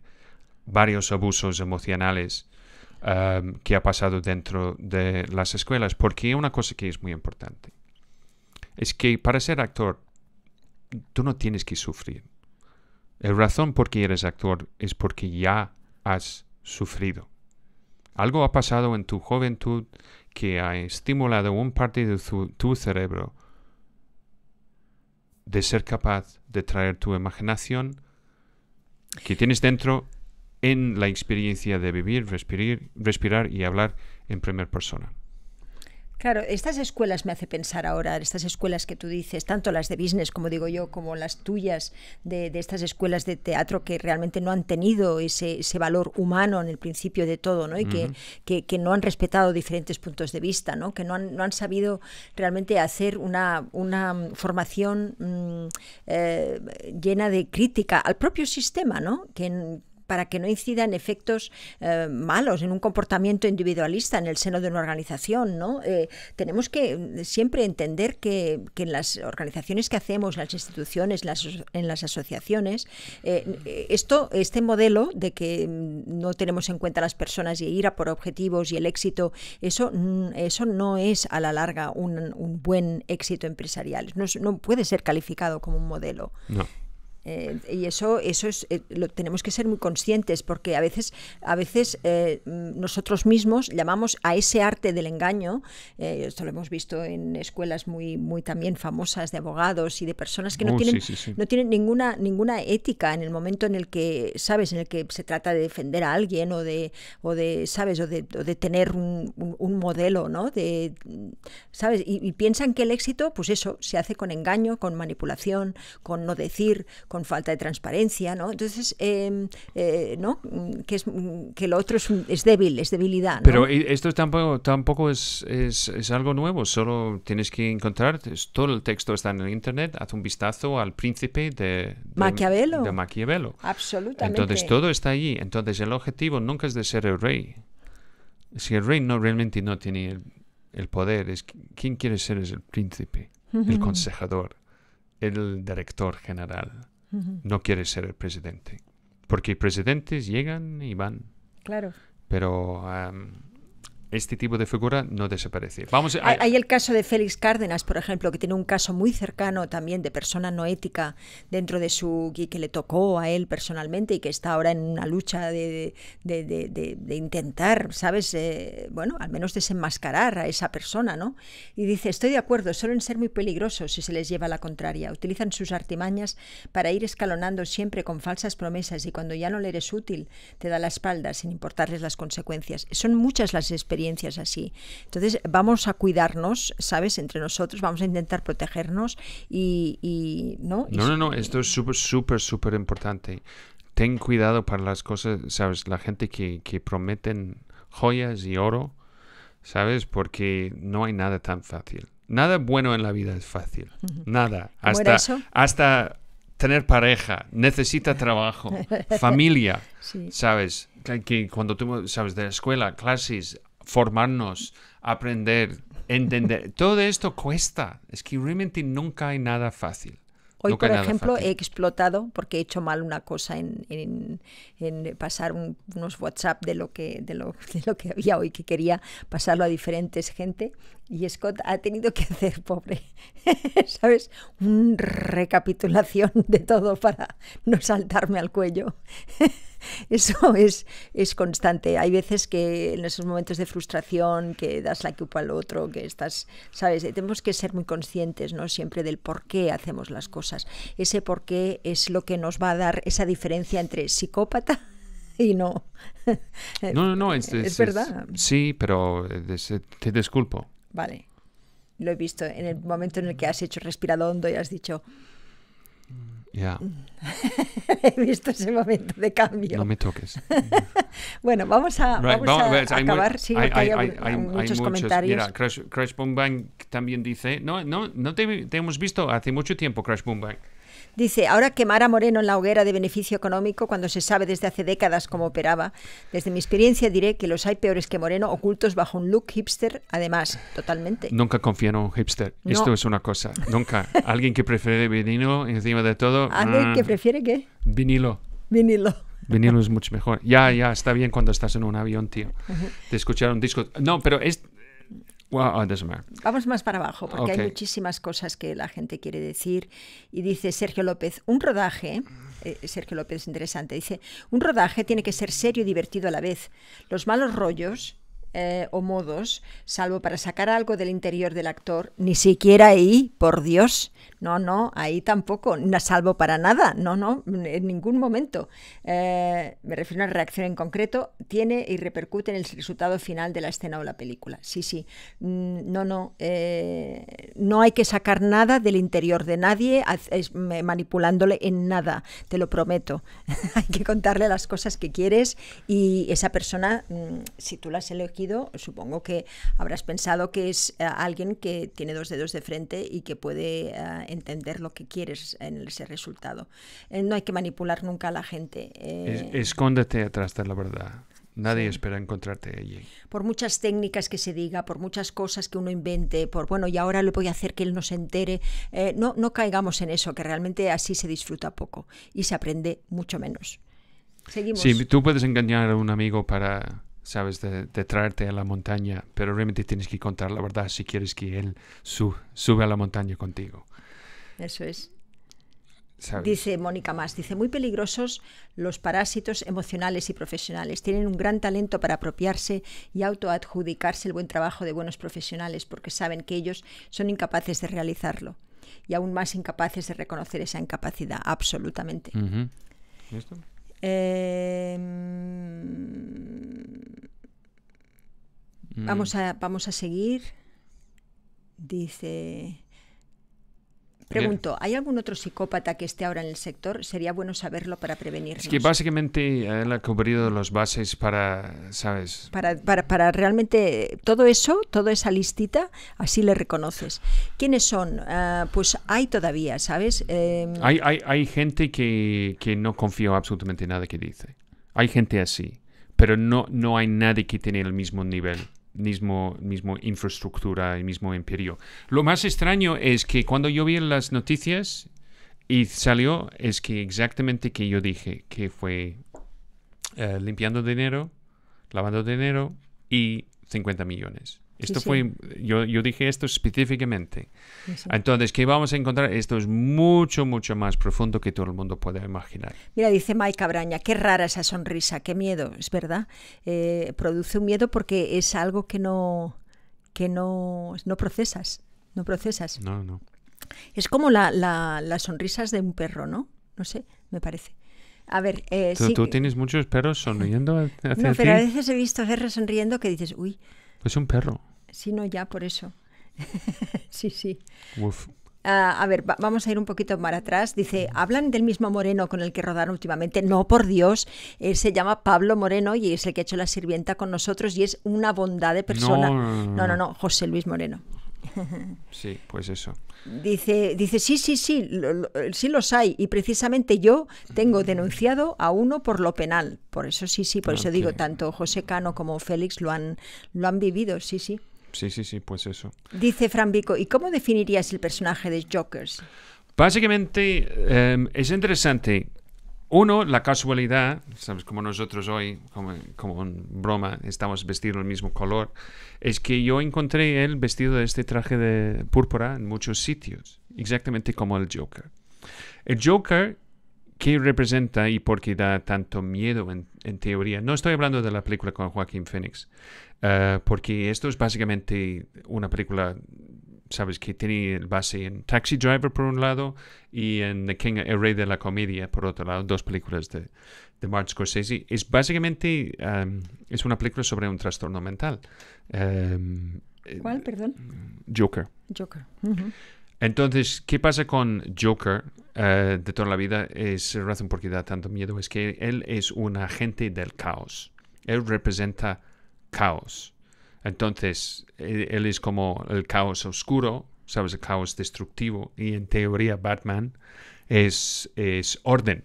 varios abusos emocionales um, que ha pasado dentro de las escuelas. Porque una cosa que es muy importante es que para ser actor tú no tienes que sufrir. El razón por qué eres actor es porque ya has sufrido. Algo ha pasado en tu juventud que ha estimulado un parte de tu, cerebro de ser capaz de traer tu imaginación que tienes dentro en la experiencia de vivir, respirar y hablar en primera persona. Claro, estas escuelas me hace pensar ahora, estas escuelas que tú dices, tanto las de business, como digo yo, como las tuyas, de, estas escuelas de teatro que realmente no han tenido ese, valor humano en el principio de todo, ¿no? Y que, que, no han respetado diferentes puntos de vista, ¿no? Que no han, sabido realmente hacer una, formación mm, eh, llena de crítica al propio sistema, ¿no? para que no incidan efectos eh, malos en un comportamiento individualista en el seno de una organización. ¿no? Eh, tenemos que mm, siempre entender que, en las organizaciones que hacemos, las instituciones, las, en las asociaciones, eh, esto, este modelo de que mm, no tenemos en cuenta las personas y ir a por objetivos y el éxito, eso, mm, eso no es a la larga un, buen éxito empresarial. no puede ser calificado como un modelo. No. Eh, y eso, eso es, eh, lo, tenemos que ser muy conscientes porque a veces, a veces eh, mm, nosotros mismos llamamos a ese arte del engaño, esto lo hemos visto en escuelas muy, muy también famosas de abogados y de personas que no, oh, tienen, no tienen ninguna, ninguna ética en el momento en el que, sabes, en el que se trata de defender a alguien o de, o de sabes, o de, o de tener un, un, modelo, ¿no? De, ¿sabes? Y, y piensan que el éxito, pues eso, se hace con engaño, con manipulación, con no decir, con falta de transparencia, ¿no? Entonces, em, eh, ¿no? Que, es, lo otro es, débil, es debilidad. Pero esto tampoco, es, algo nuevo, solo tienes que encontrar, todo el texto está en el Internet, haz un vistazo al príncipe de, Maquiavelo. De Maquiavelo. Absolutamente. Entonces, todo está allí. Entonces, el objetivo nunca es de ser el rey. Si el rey no realmente no tiene el, poder, es quiere ser es el príncipe, el consejador, el director general no quiere ser el presidente. Porque presidentes llegan y van. Claro. Pero este tipo de figura no desaparece. Vamos, hay, el caso de Félix Cárdenas, por ejemplo, que tiene un caso muy cercano también de persona no ética dentro de su que le tocó a él personalmente y que está ahora en una lucha de, de, de, intentar, ¿sabes? Eh, bueno, al menos desenmascarar a esa persona, ¿no? Y dice, estoy de acuerdo, suelen ser muy peligrosos si se les lleva a la contraria. Utilizan sus artimañas para ir escalonando siempre con falsas promesas y cuando ya no le eres útil, te da la espalda sin importarles las consecuencias. Son muchas las experiencias así. Entonces, vamos a cuidarnos, ¿sabes? Entre nosotros, vamos a intentar protegernos y... ¿no? no, no, esto es súper, súper, súper importante. Ten cuidado para las cosas, ¿sabes? La gente que, prometen joyas y oro, ¿sabes? Porque no hay nada tan fácil. Nada bueno en la vida es fácil. Nada. Hasta, hasta tener pareja, necesita trabajo, familia, ¿sabes? Que, que, cuando tú, ¿sabes? De la escuela, clases, formarnos, aprender, entender. Todo esto cuesta. Es que realmente nunca hay nada fácil. Hoy, por ejemplo, he explotado porque he hecho mal una cosa en, en, pasar unos WhatsApp de lo, que, de, lo, de lo que había hoy, que quería pasarlo a diferentes gente. Y Scott ha tenido que hacer, pobre, ¿sabes? Una recapitulación de todo para no saltarme al cuello. Eso es, constante. Hay veces que en esos momentos de frustración que das la culpa al otro, que estás, ¿sabes? Tenemos que ser muy conscientes, ¿no? Siempre del por qué hacemos las cosas. Ese por qué es lo que nos va a dar esa diferencia entre psicópata y no. No, no, no, es, verdad. sí, pero eh, eh, te disculpo. Vale. Lo he visto en el momento en el que has hecho respirado hondo y has dicho, ya. He visto ese momento de cambio. No me toques. bueno, vamos a, vamos a acabar. sí, hay, muchos comentarios. Mira, Crash, Boom Bang también dice, no, no, no te, te, hemos visto hace mucho tiempo, Crash Boom Bang. Dice, ahora quemar a Moreno en la hoguera de beneficio económico, cuando se sabe desde hace décadas cómo operaba, desde mi experiencia diré que los hay peores que Moreno, ocultos bajo un look hipster, además, totalmente. Nunca confío en un hipster. Esto es una cosa. Nunca. Alguien que prefiere vinilo encima de todo. ¿Alguien mm, que prefiere qué? Vinilo. Vinilo. Vinilo es mucho mejor. Ya, ya, está bien cuando estás en un avión, tío. Te escuchar un disco. No, pero es, Oh, Vamos más para abajo, porque hay muchísimas cosas que la gente quiere decir. Y dice Sergio López, un rodaje, eh, Sergio López es interesante, dice, un rodaje tiene que ser serio y divertido a la vez. Los malos rollos eh, o modos, salvo para sacar algo del interior del actor, ni siquiera ahí, por Dios, no, no, ahí tampoco, no salvo para nada, no, no, en ningún momento. Eh, me refiero a una reacción en concreto, tiene y repercute en el resultado final de la escena o la película. Sí, sí, mm, no, no, eh, no hay que sacar nada del interior de nadie manipulándole en nada, te lo prometo. hay que contarle las cosas que quieres y esa persona, mm, si tú la has elegido, supongo que habrás pensado que es eh, alguien que tiene dos dedos de frente y que puede entender lo que quieres en ese resultado. Eh, no hay que manipular nunca a la gente. Eh. escóndete atrás de la verdad. Nadie espera encontrarte allí. Por muchas técnicas que se diga, por muchas cosas que uno invente, por bueno, y ahora le voy a hacer que él no se entere, eh, no, no caigamos en eso, que realmente así se disfruta poco y se aprende mucho menos. Seguimos. Sí, tú puedes engañar a un amigo para, sabes, de, traerte a la montaña, pero realmente tienes que contar la verdad si quieres que él suba sube a la montaña contigo. Eso es. Dice Mónica Más, dice, muy peligrosos los parásitos emocionales y profesionales. Tienen un gran talento para apropiarse y autoadjudicarse el buen trabajo de buenos profesionales porque saben que ellos son incapaces de realizarlo y aún más incapaces de reconocer esa incapacidad, absolutamente. Em, mm. vamos, a, vamos a seguir. Dice... Pregunto, ¿hay algún otro psicópata que esté ahora en el sector? Sería bueno saberlo para prevenir. Es que básicamente él ha cubrido los bases para, ¿sabes? Para, para, para, realmente todo eso, toda esa listita, así le reconoces. ¿Quiénes son? Ah, pues hay todavía, ¿sabes? Em, hay, hay, hay, gente que, que no confío absolutamente en nada que dice. Hay gente así, pero no, no hay nadie que tiene el mismo nivel mismo, mismo infraestructura y mismo imperio. Lo más extraño es que cuando yo vi las noticias y salió, es que exactamente que yo dije, que fue eh, limpiando dinero, lavando dinero y 50 millones. Esto fue, Yo, yo, dije esto específicamente. Entonces, ¿qué vamos a encontrar? Esto es mucho, mucho más profundo que todo el mundo puede imaginar. Mira, dice Mike Abraña, qué rara esa sonrisa, qué miedo, es verdad. Eh, produce un miedo porque es algo que no, que no, no procesas, no procesas. No, no. Es como las sonrisas de un perro, ¿no? No sé, me parece. A ver, eh, ¿Tú, sí. Eh, tienes muchos perros sonriendo hacia No, pero a veces he visto perros sonriendo que dices, uy. Es un perro no, ya por eso. sí, sí. Ah, a ver, vamos a ir un poquito más atrás. Dice, ¿hablan del mismo Moreno con el que rodaron últimamente? No, por Dios. Él eh, se llama Pablo Moreno y es el que ha hecho la sirvienta con nosotros y es una bondad de persona. No, no, no, José Luis Moreno. sí, pues eso. Dice, dice sí, sí, sí, eh, sí los hay. Y precisamente yo tengo denunciado a uno por lo penal. Por eso sí, sí, por eso digo, tanto José Cano como Félix lo han, lo han vivido, sí, sí. Sí, sí, sí, pues eso. Dice Fran ¿y cómo definirías el personaje de Jokers? Básicamente em, es interesante. Uno, la casualidad, ¿sabes? Como nosotros hoy, como, en broma, estamos vestidos del mismo color. Es que yo encontré él vestido de este traje de púrpura en muchos sitios, exactamente como el Joker. El Joker ¿Qué representa y por qué da tanto miedo en, teoría? No estoy hablando de la película con Joaquín Phoenix. Eh, porque esto es básicamente una película, sabes, que tiene base en Taxi Driver por un lado y en The King, el rey de la comedia por otro lado, dos películas de, de Scorsese. Es básicamente, em, es una película sobre un trastorno mental. Em, ¿Cuál, perdón? Joker. Joker. Entonces, ¿qué pasa con Joker eh, de toda la vida? Es razón por qué da tanto miedo. Es que él es un agente del caos. Él representa caos. Entonces, él es como el caos oscuro, ¿sabes? El caos destructivo. Y en teoría, Batman es, es orden,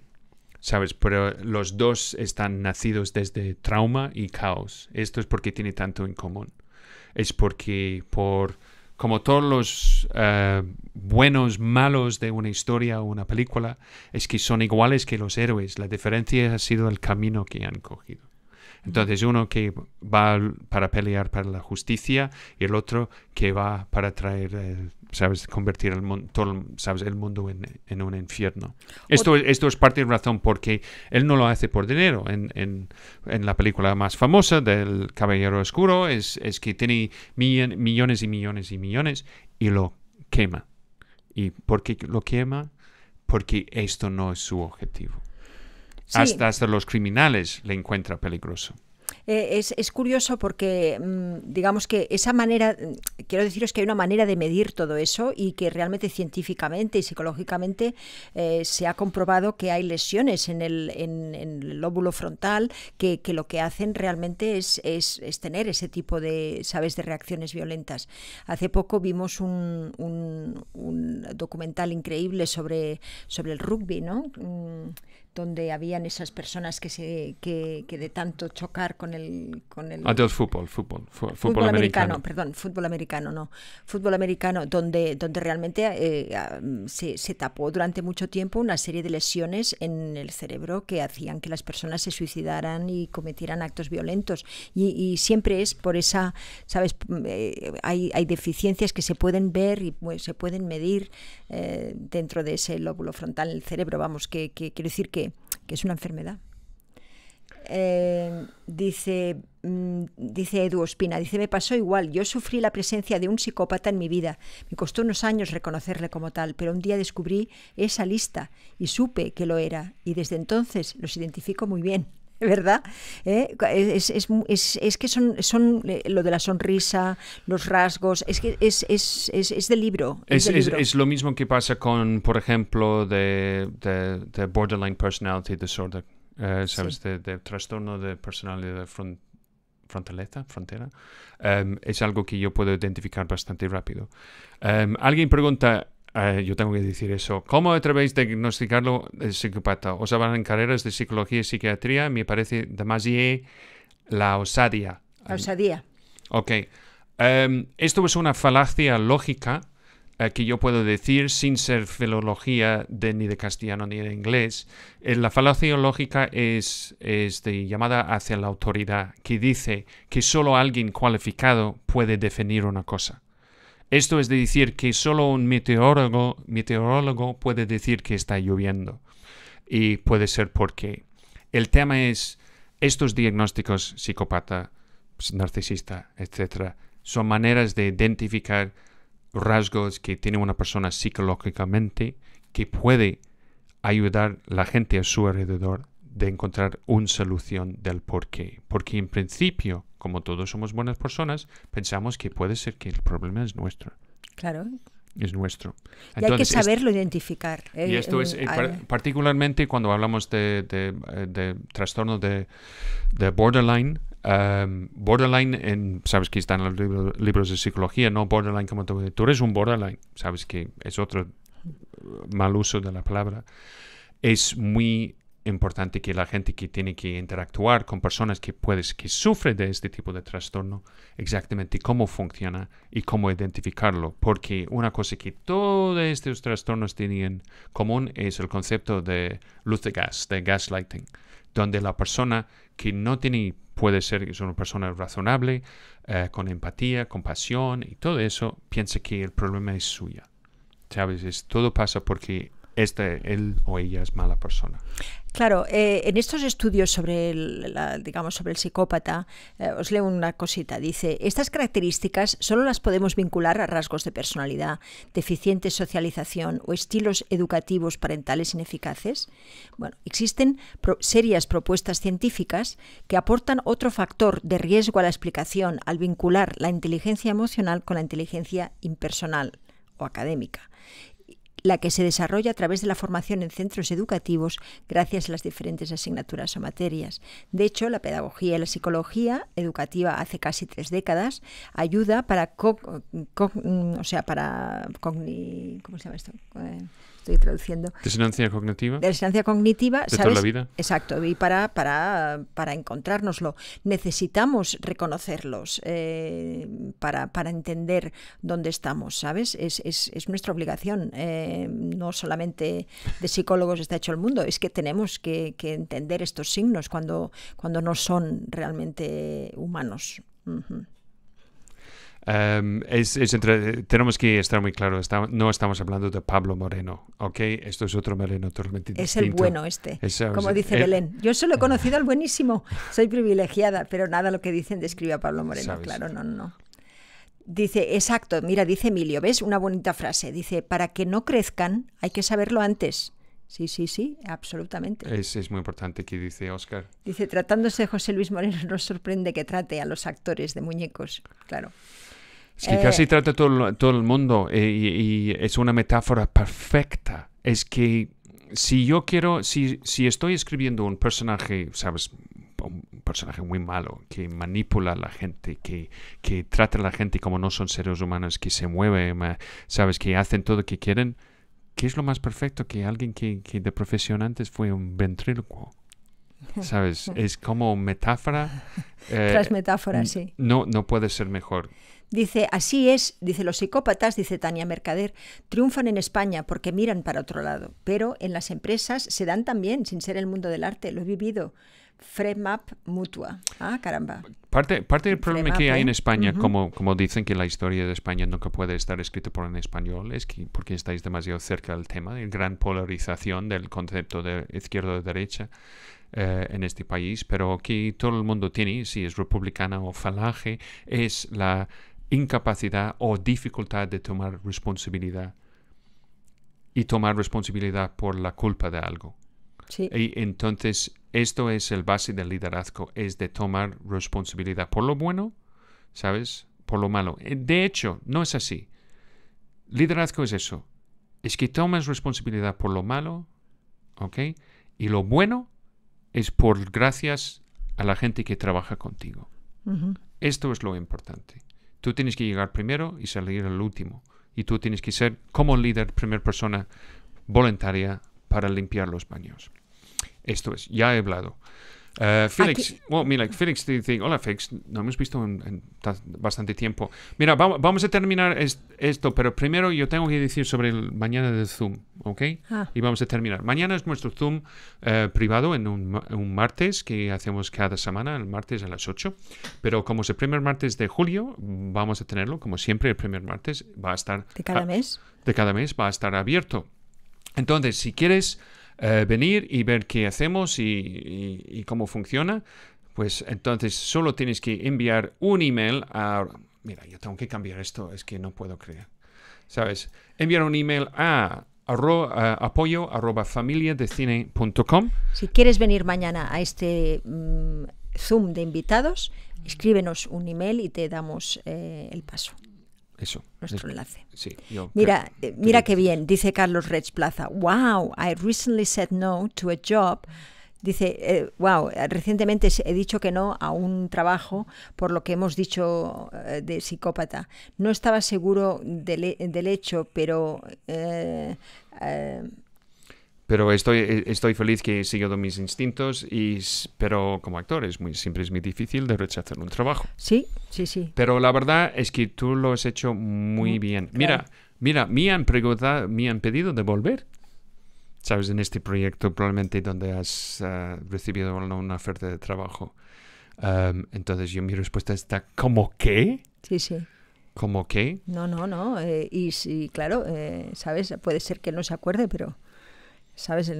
¿sabes? Pero los dos están nacidos desde trauma y caos. Esto es porque tiene tanto en común. Es porque, por como todos los eh, buenos, malos de una historia o una película, es que son iguales que los héroes. La diferencia ha sido el camino que han cogido. Entonces uno que va para pelear para la justicia y el otro que va para traer, eh, sabes, convertir el mundo, sabes, el mundo en, un infierno. Esto, esto es parte de la razón porque él no lo hace por dinero. En, en, la película más famosa del Caballero Oscuro es, es que tiene millones y millones y millones y lo quema. ¿Y por qué lo quema? Porque esto no es su objetivo. Hasta, hasta los criminales le encuentra peligroso. Eh, es, curioso porque, mm, digamos que esa manera, mm, quiero deciros que hay una manera de medir todo eso y que realmente científicamente y psicológicamente eh, se ha comprobado que hay lesiones en el, lóbulo frontal que, lo que hacen realmente es, es, tener ese tipo de, ¿sabes?, de reacciones violentas. Hace poco vimos un, documental increíble sobre, sobre el rugby, ¿no? Mm, donde habían esas personas que se que, de tanto chocar con el con el fútbol fútbol fútbol, americano, perdón fútbol americano no fútbol americano donde donde realmente eh, ah, se, se, tapó durante mucho tiempo una serie de lesiones en el cerebro que hacían que las personas se suicidaran y cometieran actos violentos y, siempre es por esa sabes mm, eh, hay, hay deficiencias que se pueden ver y pues, se pueden medir eh, dentro de ese lóbulo frontal en el cerebro vamos que, que quiero decir que que es una enfermedad. Eh, dice, mm, dice Edu Ospina, dice, me pasó igual, yo sufrí la presencia de un psicópata en mi vida, me costó unos años reconocerle como tal, pero un día descubrí esa lista y supe que lo era, y desde entonces los identifico muy bien. ¿verdad? ¿Eh? Es, es, es, que son, son eh, lo de la sonrisa, los rasgos, es que es, es, de libro. Es, lo mismo que pasa con, por ejemplo, de, borderline personality disorder, eh, ¿sabes? De, trastorno de personalidad front, frontaleta, frontera. Em, es algo que yo puedo identificar bastante rápido. Em, alguien pregunta, eh, yo tengo que decir eso. ¿Cómo atrevéis a diagnosticarlo el eh, psicópata? Os hablan en carreras de psicología y psiquiatría. Me parece demasiado la osadía. La osadía. Ok. Em, esto es una falacia lógica eh, que yo puedo decir sin ser filología de, ni de castellano ni de inglés. la falacia lógica es, llamada hacia la autoridad, que dice que solo alguien cualificado puede definir una cosa. Esto es decir que solo un meteorólogo, meteorólogo puede decir que está lloviendo. Y puede ser porque el tema es estos diagnósticos psicópata, pues, narcisista, etcétera, son maneras de identificar rasgos que tiene una persona psicológicamente que puede ayudar a la gente a su alrededor de encontrar una solución del porqué. Porque en principio como todos somos buenas personas, pensamos que puede ser que el problema es nuestro. Claro. Es nuestro. hay que saberlo identificar. Eh, y esto eh, es eh, particularmente cuando hablamos de, de, de trastorno de, borderline, um, borderline, en, sabes que están los libros de psicología, no borderline como tú, tú eres un borderline, sabes que es otro mal uso de la palabra, es muy importante que la gente que tiene que interactuar con personas que, puedes, que sufren de este tipo de trastorno, exactamente cómo funciona y cómo identificarlo. Porque una cosa que todos estos trastornos tienen común es el concepto de luz de gas, de gaslighting, donde la persona que no tiene, puede ser es una persona razonable, eh, con empatía, compasión y todo eso, piensa que el problema es suya. ¿Sabes? Es, todo pasa porque este, él o ella es mala persona. Claro, eh, en estos estudios sobre el, digamos, sobre el psicópata, eh, os leo una cosita. Dice, estas características solo las podemos vincular a rasgos de personalidad, deficiente socialización o estilos educativos parentales ineficaces. Bueno, existen serias propuestas científicas que aportan otro factor de riesgo a la explicación al vincular la inteligencia emocional con la inteligencia impersonal o académica la que se desarrolla a través de la formación en centros educativos gracias a las diferentes asignaturas o materias. De hecho, la pedagogía y la psicología educativa hace casi tres décadas ayuda para, mm, o sea, para ¿cómo se llama esto? Eh, estoy traduciendo. cognitiva. cognitiva, ¿De Toda la vida. Exacto, y para, para, para encontrárnoslo. Necesitamos reconocerlos eh, para, para, entender dónde estamos, ¿sabes? Es, nuestra obligación. Eh, no solamente de psicólogos está hecho el mundo, es que tenemos que, entender estos signos cuando, cuando no son realmente humanos. Em, tenemos que estar muy claros, no estamos hablando de Pablo Moreno, ¿ok? Esto es otro Moreno totalmente es distinto. Es el bueno este, como dice Belén. Yo solo he conocido al buenísimo, soy privilegiada, pero nada lo que dicen describe a Pablo Moreno, claro, no, no. Dice, exacto, mira, dice Emilio, ¿ves? Una bonita frase, dice, para que no crezcan hay que saberlo antes. Sí, sí, sí, absolutamente. Es, es muy importante que dice Oscar. Dice, tratándose de José Luis Moreno, nos sorprende que trate a los actores de muñecos, claro. Es que casi eh, trata todo, todo el mundo eh, y, es una metáfora perfecta. Es que si yo quiero, si, estoy escribiendo un personaje, ¿sabes? Un personaje muy malo, que manipula a la gente, que, trata a la gente como no son seres humanos, que se mueve, ¿sabes? Que hacen todo lo que quieren. ¿Qué es lo más perfecto que alguien que, de profesión antes fue un ventrílocuo? ¿Sabes? Es como metáfora. Eh, Tras metáfora, sí. No, no puede ser mejor. Dice, así es, dice, los psicópatas, dice Tania Mercader, triunfan en España porque miran para otro lado, pero en las empresas se dan también, sin ser el mundo del arte, lo he vivido. Fremap mutua. Ah, caramba. Parte, parte del problema que hay en ¿eh? España, como, como dicen que la historia de España nunca puede estar escrita por un español, es que porque estáis demasiado cerca del tema, de gran polarización del concepto de izquierda-derecha. Eh, en este país, pero que todo el mundo tiene, si es republicana o falange, es la incapacidad o dificultad de tomar responsabilidad y tomar responsabilidad por la culpa de algo. Y entonces esto es el base del liderazgo, es de tomar responsabilidad por lo bueno, ¿sabes? Por lo malo. Eh, de hecho, no es así. Liderazgo es eso. Es que tomas responsabilidad por lo malo, ¿ok? Y lo bueno es por gracias a la gente que trabaja contigo. Esto es lo importante. Tú tienes que llegar primero y salir el último. Y tú tienes que ser como líder, primera persona voluntaria para limpiar los baños. Esto es, ya he hablado. Eh, Félix, oh, mira, Félix dice, hola Félix, no hemos visto en, bastante tiempo. Mira, vamos, a terminar esto, pero primero yo tengo que decir sobre el mañana del Zoom, ¿ok? Ah. Y vamos a terminar. Mañana es nuestro Zoom eh, privado en un, un, martes que hacemos cada semana, el martes a las 8, pero como es el primer martes de julio, vamos a tenerlo, como siempre, el primer martes va a estar... De cada mes. De cada mes va a estar abierto. Entonces, si quieres eh, venir y ver qué hacemos y, cómo funciona, pues entonces solo tienes que enviar un email a... Mira, yo tengo que cambiar esto, es que no puedo creer. ¿Sabes? Enviar un email a arro, apoyo arroba Si quieres venir mañana a este mm, Zoom de invitados, mm. escríbenos un email y te damos eh, el paso. Eso. Nuestro enlace. mira, eh, mira qué bien, dice Carlos Rech Plaza. Wow, I recently said no to a job. Dice, eh, wow, recientemente he dicho que no a un trabajo por lo que hemos dicho eh, de psicópata. No estaba seguro del, hecho, pero eh, pero estoy, eh, estoy feliz que he seguido mis instintos, y, pero como actor es muy, siempre es muy difícil de rechazar un trabajo. Sí, sí, sí. Pero la verdad es que tú lo has hecho muy mm, bien. Mira, mira, me han, preguntado, me han pedido de volver. Sabes, en este proyecto probablemente donde has eh, recibido una, oferta de trabajo. Em, entonces yo mi respuesta está, ¿cómo qué? Sí, sí. ¿Cómo qué? No, no, no. Eh, y, sí, claro, sabes, puede ser que no se acuerde, pero... ¿sabes?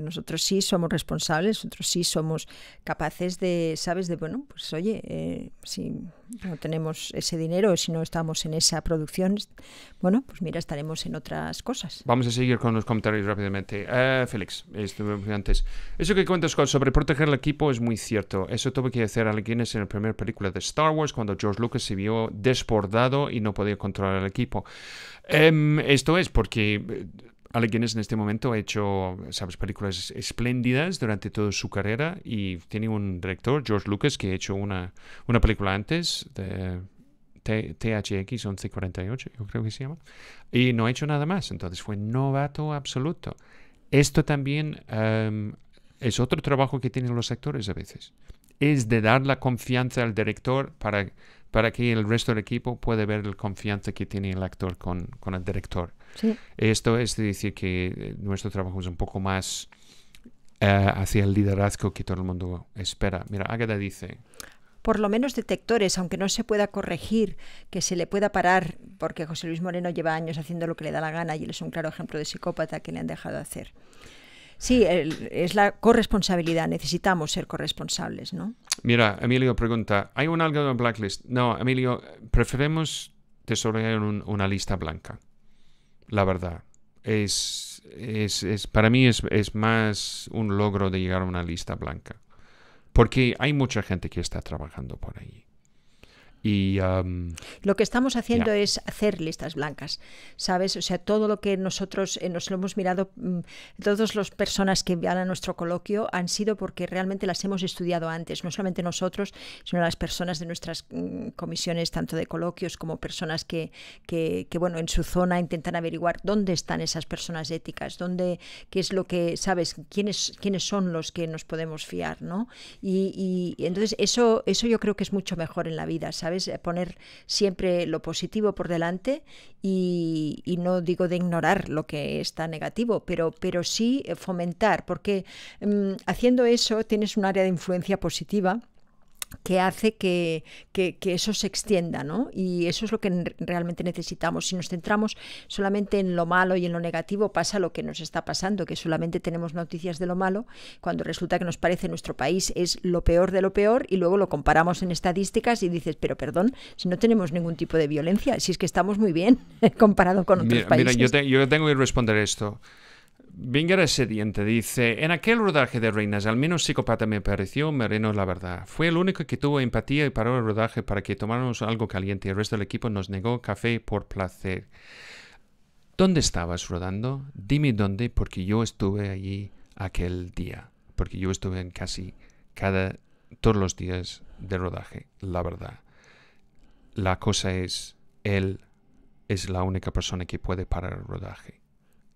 nosotros sí somos responsables, nosotros sí somos capaces de, ¿sabes? De, bueno, pues oye, eh, si no tenemos ese dinero, si no estamos en esa producción, bueno, pues mira, estaremos en otras cosas. Vamos a seguir con los comentarios rápidamente. Eh, Félix, este, antes. Eso que cuentas sobre proteger el equipo es muy cierto. Eso tuvo que hacer alguien en la primera película de Star Wars cuando George Lucas se vio desbordado y no podía controlar el equipo. Em, esto es porque eh, Alec Guinness en este momento ha hecho sabes, películas espléndidas durante toda su carrera y tiene un director, George Lucas, que ha hecho una, una película antes de THX 1148, yo creo que se llama, y no ha hecho nada más, entonces fue novato absoluto. Esto también em, es otro trabajo que tienen los actores a veces, es de dar la confianza al director para, para que el resto del equipo pueda ver la confianza que tiene el actor con el director. Esto es decir que eh, nuestro trabajo es un poco más eh, hacia el liderazgo que todo el mundo espera. Mira, Ágata dice por lo menos detectores, aunque no se pueda corregir, que se le pueda parar, porque José Luis Moreno lleva años haciendo lo que le da la gana y él es un claro ejemplo de psicópata que le han dejado hacer. Sí, es la corresponsabilidad, necesitamos ser corresponsables, ¿no? Mira, Emilio pregunta, ¿hay un algo en blacklist? No, Emilio, preferimos desarrollar una lista blanca la verdad. Es, es, es para mí es, es, más un logro de llegar a una lista blanca. Porque hay mucha gente que está trabajando por ahí. Y, lo que estamos haciendo es hacer listas blancas, ¿sabes? O sea, todo lo que nosotros eh, nos lo hemos mirado, mm, todas las personas que van a nuestro coloquio han sido porque realmente las hemos estudiado antes, no solamente nosotros, sino las personas de nuestras mm, comisiones, tanto de coloquios como personas que, bueno, en su zona intentan averiguar dónde están esas personas éticas, dónde, qué es lo que, ¿sabes? ¿Quiénes, quiénes son los que nos podemos fiar, ¿no? Y, y entonces eso, eso yo creo que es mucho mejor en la vida, ¿sabes? Es Poner siempre lo positivo por delante y, no digo de ignorar lo que está negativo, pero, pero sí eh, fomentar, porque mm, haciendo eso tienes un área de influencia positiva que hace que, que, que, eso se extienda, ¿no? Y eso es lo que realmente necesitamos. Si nos centramos solamente en lo malo y en lo negativo, pasa lo que nos está pasando, que solamente tenemos noticias de lo malo, cuando resulta que nos parece nuestro país es lo peor de lo peor, y luego lo comparamos en estadísticas y dices, pero perdón, si no tenemos ningún tipo de violencia, si es que estamos muy bien comparado con otros países. Mira, yo, yo tengo que responder esto. Binger es sediente, dice, en aquel rodaje de Reinas, al menos psicópata me pareció, Mereno la verdad. Fue el único que tuvo empatía y paró el rodaje para que tomáramos algo caliente. y El resto del equipo nos negó café por placer. ¿Dónde estabas rodando? Dime dónde, porque yo estuve allí aquel día. Porque yo estuve en casi cada, todos los días de rodaje, la verdad. La cosa es, él es la única persona que puede parar el rodaje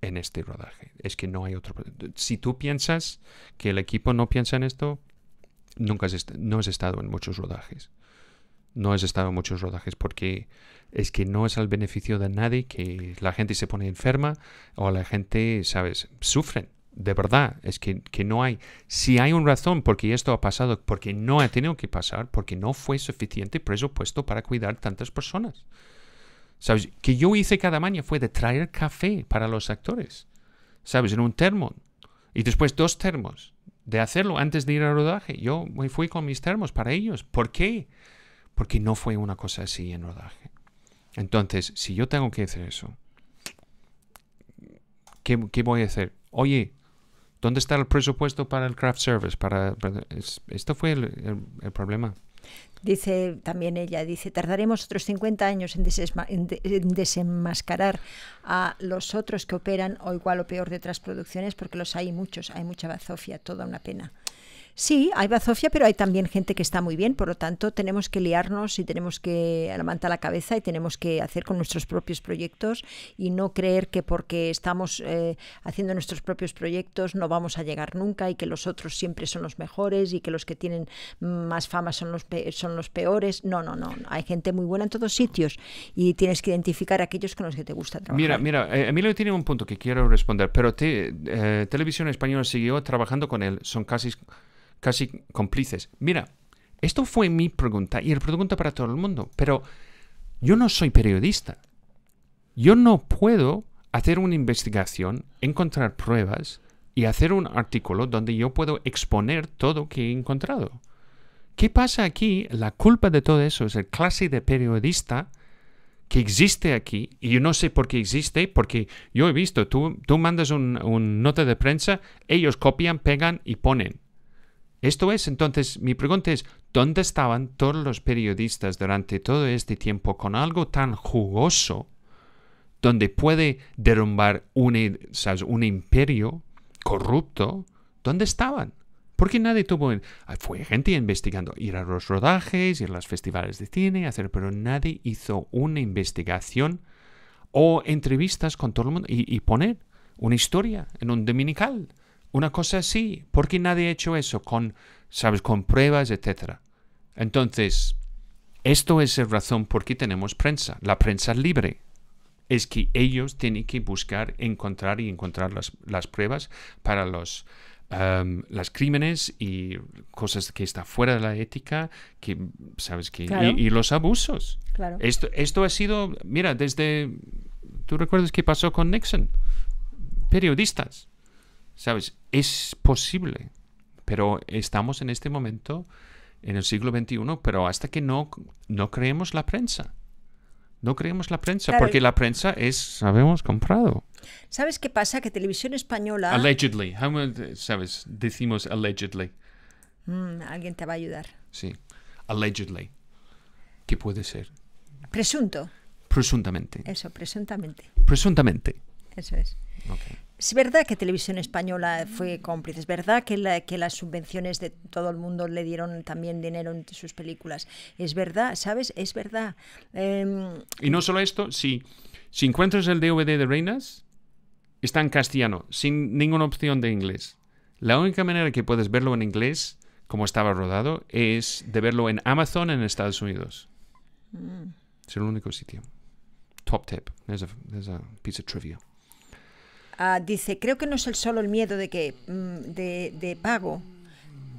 en este rodaje. Es que no hay otro. Si tú piensas que el equipo no piensa en esto, nunca has no has estado en muchos rodajes. No has estado en muchos rodajes porque es que no es al beneficio de nadie que la gente se pone enferma o la gente, ¿sabes?, sufren. De verdad, es que, que no hay. Si hay una razón porque esto ha pasado, porque no ha tenido que pasar, porque no fue suficiente presupuesto para cuidar tantas personas. ¿Sabes? Que yo hice cada mañana fue de traer café para los actores. ¿Sabes? En un termo. Y después dos termos. De hacerlo antes de ir al rodaje. Yo me fui con mis termos para ellos. ¿Por qué? Porque no fue una cosa así en rodaje. Entonces, si yo tengo que hacer eso, ¿qué, voy a hacer? Oye, ¿dónde está el presupuesto para el craft service? Para, esto fue el problema. Dice también ella, dice, tardaremos otros 50 años en, desenmascarar a los otros que operan o igual o peor de otras producciones, porque los hay muchos, hay mucha bazofia, toda una pena. Sí, hay bazofia, pero hay también gente que está muy bien, por lo tanto tenemos que liarnos y tenemos que levantar la cabeza y tenemos que hacer con nuestros propios proyectos y no creer que porque estamos eh, haciendo nuestros propios proyectos no vamos a llegar nunca y que los otros siempre son los mejores y que los que tienen más fama son los, son los peores. No, no, no. Hay gente muy buena en todos sitios y tienes que identificar a aquellos con los que te gusta trabajar. Mira, mira, eh, Emilio tiene un punto que quiero responder, pero te, eh, Televisión Española siguió trabajando con él. Son casi casi cómplices. Mira, esto fue mi pregunta y el pregunta para todo el mundo, pero yo no soy periodista. Yo no puedo hacer una investigación, encontrar pruebas y hacer un artículo donde yo puedo exponer todo que he encontrado. ¿Qué pasa aquí? La culpa de todo eso es el clase de periodista que existe aquí, y yo no sé por qué existe, porque yo he visto, tú, tú mandas una un nota de prensa, ellos copian, pegan y ponen. Esto es, entonces, mi pregunta es, ¿dónde estaban todos los periodistas durante todo este tiempo con algo tan jugoso donde puede derrumbar un, eh, imperio corrupto? ¿Dónde estaban? Porque nadie tuvo... Ah, fue gente investigando, ir a los rodajes, ir a los festivales de cine, hacer... Pero nadie hizo una investigación o entrevistas con todo el mundo y poner una historia en un dominical. Una cosa así. porque nadie ha hecho eso? Con, ¿sabes? Con pruebas, etc. Entonces, esto es la razón por qué tenemos prensa. La prensa libre. Es que ellos tienen que buscar, encontrar y encontrar las, las pruebas para los, um, crímenes y cosas que están fuera de la ética, que sabes que y, los abusos. Esto, esto ha sido, mira, desde, ¿tú recuerdas qué pasó con Nixon? Periodistas. ¿Sabes? Es posible, pero estamos en este momento en el siglo XXI, pero hasta que no, no creemos la prensa. No creemos la prensa, porque la prensa es, sabemos, comprado. ¿Sabes qué pasa? Que Televisión Española... Allegedly. ¿Sabes? Decimos allegedly. Mm, alguien te va a ayudar. Sí. Allegedly. ¿Qué puede ser? Presunto. Presuntamente. Eso, presuntamente. Presuntamente. Eso es. Es verdad que Televisión Española fue cómplice, es verdad que, las subvenciones de todo el mundo le dieron también dinero en sus películas, es verdad, ¿sabes? Es verdad. Em, y no solo esto, si, si encuentras el DVD de Reinas, está en castellano, sin ninguna opción de inglés. La única manera que puedes verlo en inglés, como estaba rodado, es de verlo en Amazon en Estados Unidos. Mm. Es el único sitio. Top tip. There's a, there's a trivia. Ah, dice, creo que no es el solo el miedo de que mm, de, pago,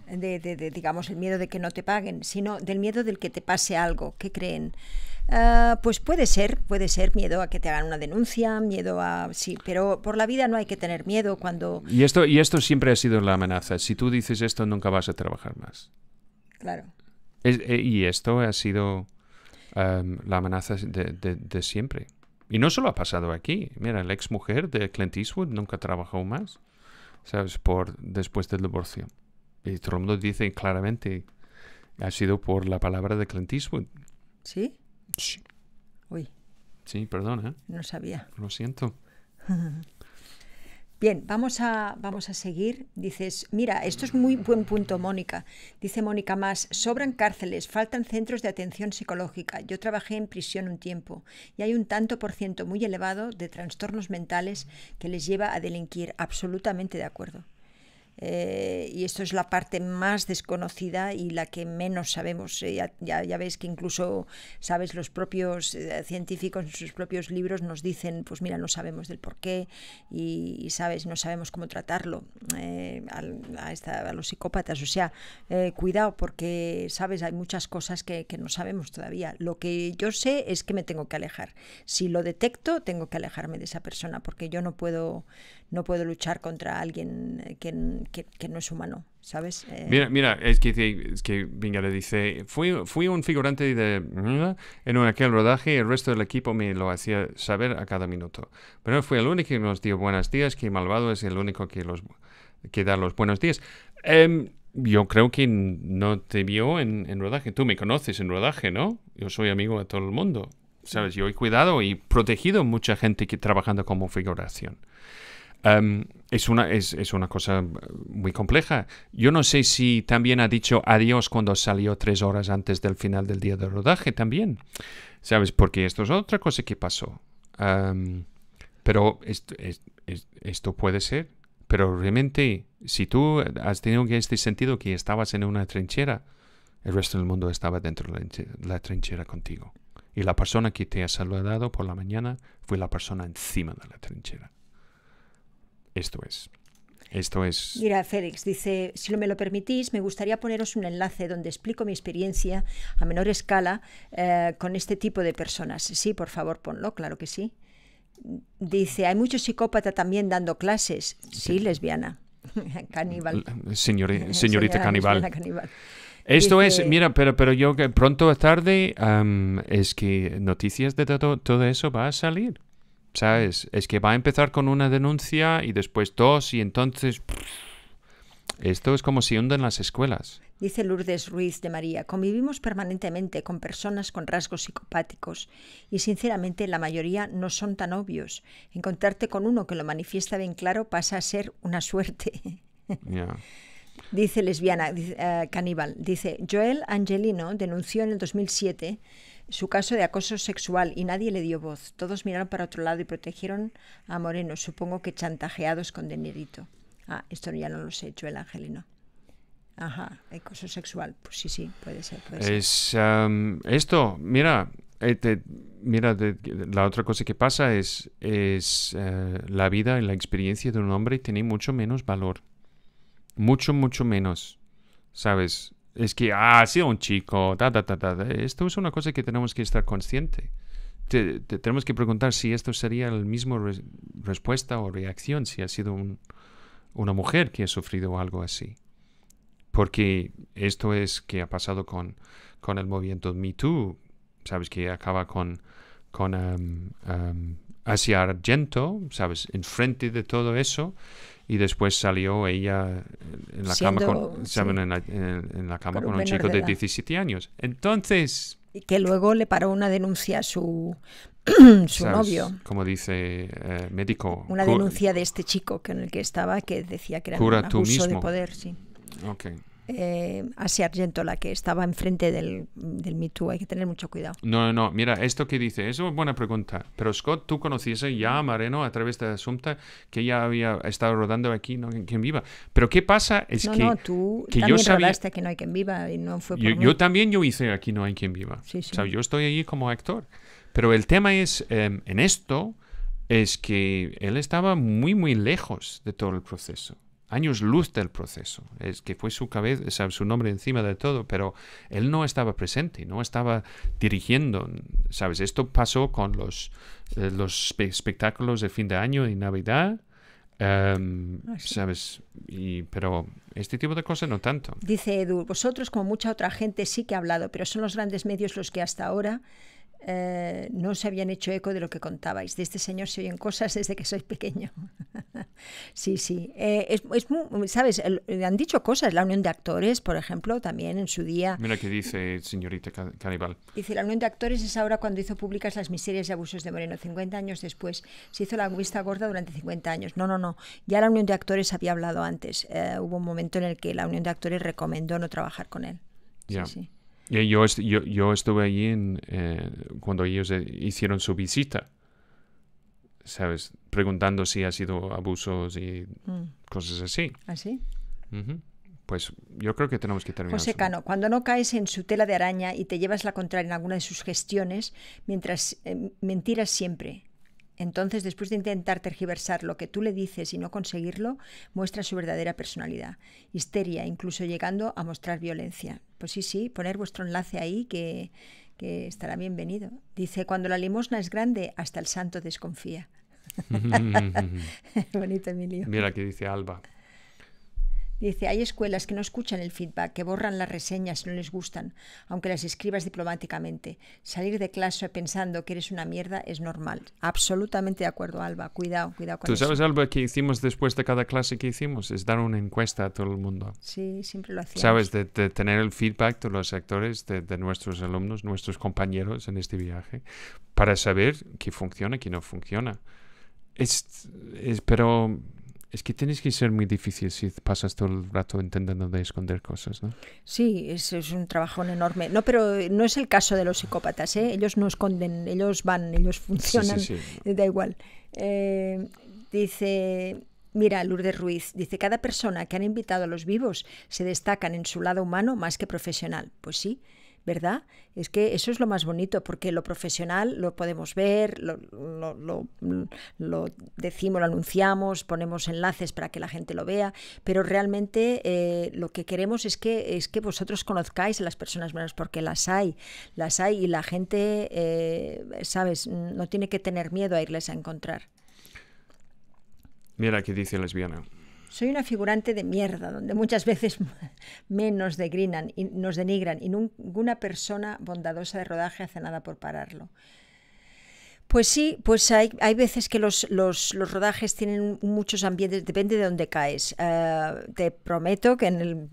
de, digamos, el miedo de que no te paguen, sino del miedo del que te pase algo. ¿Qué creen? Ah, pues puede ser, puede ser miedo a que te hagan una denuncia, miedo a... Sí, pero por la vida no hay que tener miedo cuando... Y esto, y esto siempre ha sido la amenaza. Si tú dices esto, nunca vas a trabajar más. Claro. Eh, y esto ha sido em, la amenaza de, de siempre. Y no solo ha pasado aquí. Mira, la ex mujer de Clint Eastwood nunca trabajado más, ¿sabes? Por, después del divorcio. Y todo dice claramente, ha sido por la palabra de Clint Eastwood. ¿Sí? Sí. Uy. Sí, perdona. No sabía. Lo siento. Bien, vamos a, vamos a seguir. Dices, mira, esto es muy buen punto, Mónica. Dice Mónica más, sobran cárceles, faltan centros de atención psicológica. Yo trabajé en prisión un tiempo y hay un tanto por ciento muy elevado de trastornos mentales que les lleva a delinquir. Absolutamente de acuerdo. Eh, y esto es la parte más desconocida y la que menos sabemos. Eh, ya, ya, veis que incluso, sabes, los propios eh, científicos en sus propios libros nos dicen, pues mira, no sabemos del por qué y, sabes, no sabemos cómo tratarlo a, los psicópatas. O sea, cuidado porque, sabes, hay muchas cosas que no sabemos todavía. Lo que yo sé es que me tengo que alejar. Si lo detecto, tengo que alejarme de esa persona porque yo no puedo, no puedo luchar contra alguien eh, que, no es humano, ¿sabes? Eh, mira, mira, es que, es le dice, fui, fui un figurante de... En aquel rodaje el resto del equipo me lo hacía saber a cada minuto. Pero fue el único que nos dio buenos días, que Malvado es el único que, los, que da los buenos días. Em, yo creo que no te vio en, rodaje. Tú me conoces en rodaje, ¿no? Yo soy amigo de todo el mundo. ¿Sabes? Yo he cuidado y protegido a mucha gente que trabajando como figuración. Em, es una, es, una cosa muy compleja. Yo no sé si también ha dicho adiós cuando salió tres horas antes del final del día de rodaje también. ¿Sabes? Porque esto es otra cosa que pasó. Em, pero esto, esto puede ser. Pero realmente, si tú has tenido que este sentido que estabas en una trinchera, el resto del mundo estaba dentro de la trinchera contigo. Y la persona que te ha saludado por la mañana fue la persona encima de la trinchera. Esto es. Esto es. Mira, Félix dice, si me lo permitís, me gustaría poneros un enlace donde explico mi experiencia a menor escala eh, con este tipo de personas. Sí, por favor, ponlo, claro que sí. Dice, hay muchos psicópatas también dando clases. Sí, eh, lesbiana. caníbal. señorita caníbal. Esto es, mira, pero, pero yo que pronto o tarde, es que noticias de todo, todo eso va a salir. ¿sabes? Es que va a empezar con una denuncia y después dos y entonces... Esto es como si hunden las escuelas. Dice Lourdes Ruiz de María, convivimos permanentemente con personas con rasgos psicopáticos y sinceramente la mayoría no son tan obvios. Encontrarte con uno que lo manifiesta bien claro pasa a ser una suerte. Dice lesbiana, eh, caníbal, dice Joel Angelino denunció en el 2007 su caso de acoso sexual y nadie le dio voz. Todos miraron para otro lado y protegieron a Moreno, supongo que chantajeados con dinerito. Ah, esto ya no lo sé, hecho el Angelino. Ajá, acoso sexual. Pues sí, sí, puede ser. es esto, mira, eh, mira, la otra cosa que pasa es, es eh, la vida y la experiencia de un hombre tiene mucho menos valor. Mucho, mucho menos. ¿Sabes? Es que ha ah, sido un chico, ta Esto es una cosa que tenemos que estar consciente. tenemos que preguntar si esto sería la misma respuesta o reacción si ha sido una mujer que ha sufrido algo así. Porque esto es que ha pasado con, con el movimiento Me Too, sabes que acaba con, um, um, hacia Argento, ¿sabes? Enfrente de todo eso. Y después salió ella en la cama con, En, la, cama con, un, chico de, 17 años. Entonces... Y que luego le paró una denuncia a su, su novio. Como dice el eh, médico. Una denuncia de este chico con el que estaba que decía que era un abuso de poder, sí. Ok eh, Asia la que estaba enfrente del, Me Too. Hay que tener mucho cuidado. No, no, mira, esto que dice, eso es buena pregunta. Pero Scott, tú conocías ya a Mareno a través de este Asunta, que ya había estado rodando aquí, ¿no? hay Quien Viva. Pero ¿qué pasa? Es que, tú yo sabía... que No hay quien viva y no fue yo, también yo hice Aquí no hay quien viva. O sea, yo estoy allí como actor. Pero el tema es, em, en esto, es que él estaba muy, muy lejos de todo el proceso años luz del proceso, es que fue su cabeza, su nombre encima de todo, pero él no estaba presente, no estaba dirigiendo, ¿sabes? Esto pasó con los, eh, los espectáculos de fin de año y Navidad, em, ah, ¿Sabes? pero este tipo de cosas no tanto. Dice Edu, vosotros como mucha otra gente sí que ha hablado, pero son los grandes medios los que hasta ahora eh, no se habían hecho eco de lo que contabais. De este señor se oyen cosas desde que soy pequeño. sí, sí. Eh, ¿Sabes? Le eh, han dicho cosas. La Unión de Actores, por ejemplo, también en su día. Mira que dice, señorita Canibal. Dice: La Unión de Actores es ahora cuando hizo públicas las miserias y abusos de Moreno, 50 años después. Se hizo la vista gorda durante 50 años. No, no, no. Ya la Unión de Actores había hablado antes. hubo un momento en el que la Unión de Actores recomendó no trabajar con él. Ya. sí. Eh, yo, yo, estuve allí en, eh, cuando ellos eh, hicieron su visita, ¿sabes? Preguntando si ha sido abusos y mm. cosas así. ¿Así? ¿Ah, pues yo creo que tenemos que terminar. José Cano, cuando no caes en su tela de araña y te llevas la contraria en alguna de sus gestiones, mientras mentiras siempre, entonces, después de intentar tergiversar lo que tú le dices y no conseguirlo, muestra su verdadera personalidad. Histeria, incluso llegando a mostrar violencia. Pues sí, sí, poner vuestro enlace ahí que, estará bienvenido. Dice, cuando la limosna es grande, hasta el santo desconfía. Bonito, Emilio. Mira que dice Alba. Dice, hay escuelas que no escuchan el feedback, que borran las reseñas si no les gustan, aunque las escribas diplomáticamente. Salir de clase pensando que eres una mierda es normal. Absolutamente de acuerdo, Alba. Cuidado, cuidado con ¿Tú sabes, algo Alba, que hicimos después de cada clase que hicimos? Es dar una encuesta a todo el mundo. Sí, siempre lo hacíamos. Sabes, de, tener el feedback de los actores, de, nuestros alumnos, nuestros compañeros en este viaje, para saber qué funciona, qué no funciona. Es, es pero es que tienes que ser muy difícil si pasas todo el rato intentando de esconder cosas, ¿no? Sí, es, es un trabajo enorme. No, pero eh, no es el caso de los psicópatas, ¿eh? Ellos no esconden, ellos van, ellos funcionan, eh, da igual. Eh, dice, Mira, Lourdes Ruiz dice, cada persona que han invitado a los vivos se destacan en su lado humano más que profesional. Pues sí, ¿verdad? Es que eso es lo más bonito, porque lo profesional lo podemos ver, lo, decimos, lo anunciamos, ponemos enlaces para que la gente lo vea, pero realmente eh, lo que queremos es que, es que vosotros conozcáis a las personas menos, porque las hay, las hay y la gente, eh, ¿sabes? No tiene que tener miedo a irles a encontrar. Mira, aquí dice lesbiana. Soy una figurante de mierda, donde muchas veces menos degrinan y nos denigran y ninguna persona bondadosa de rodaje hace nada por pararlo. Pues sí, pues hay, hay veces que los, los, rodajes tienen muchos ambientes, depende de dónde caes. Eh, te prometo que en el,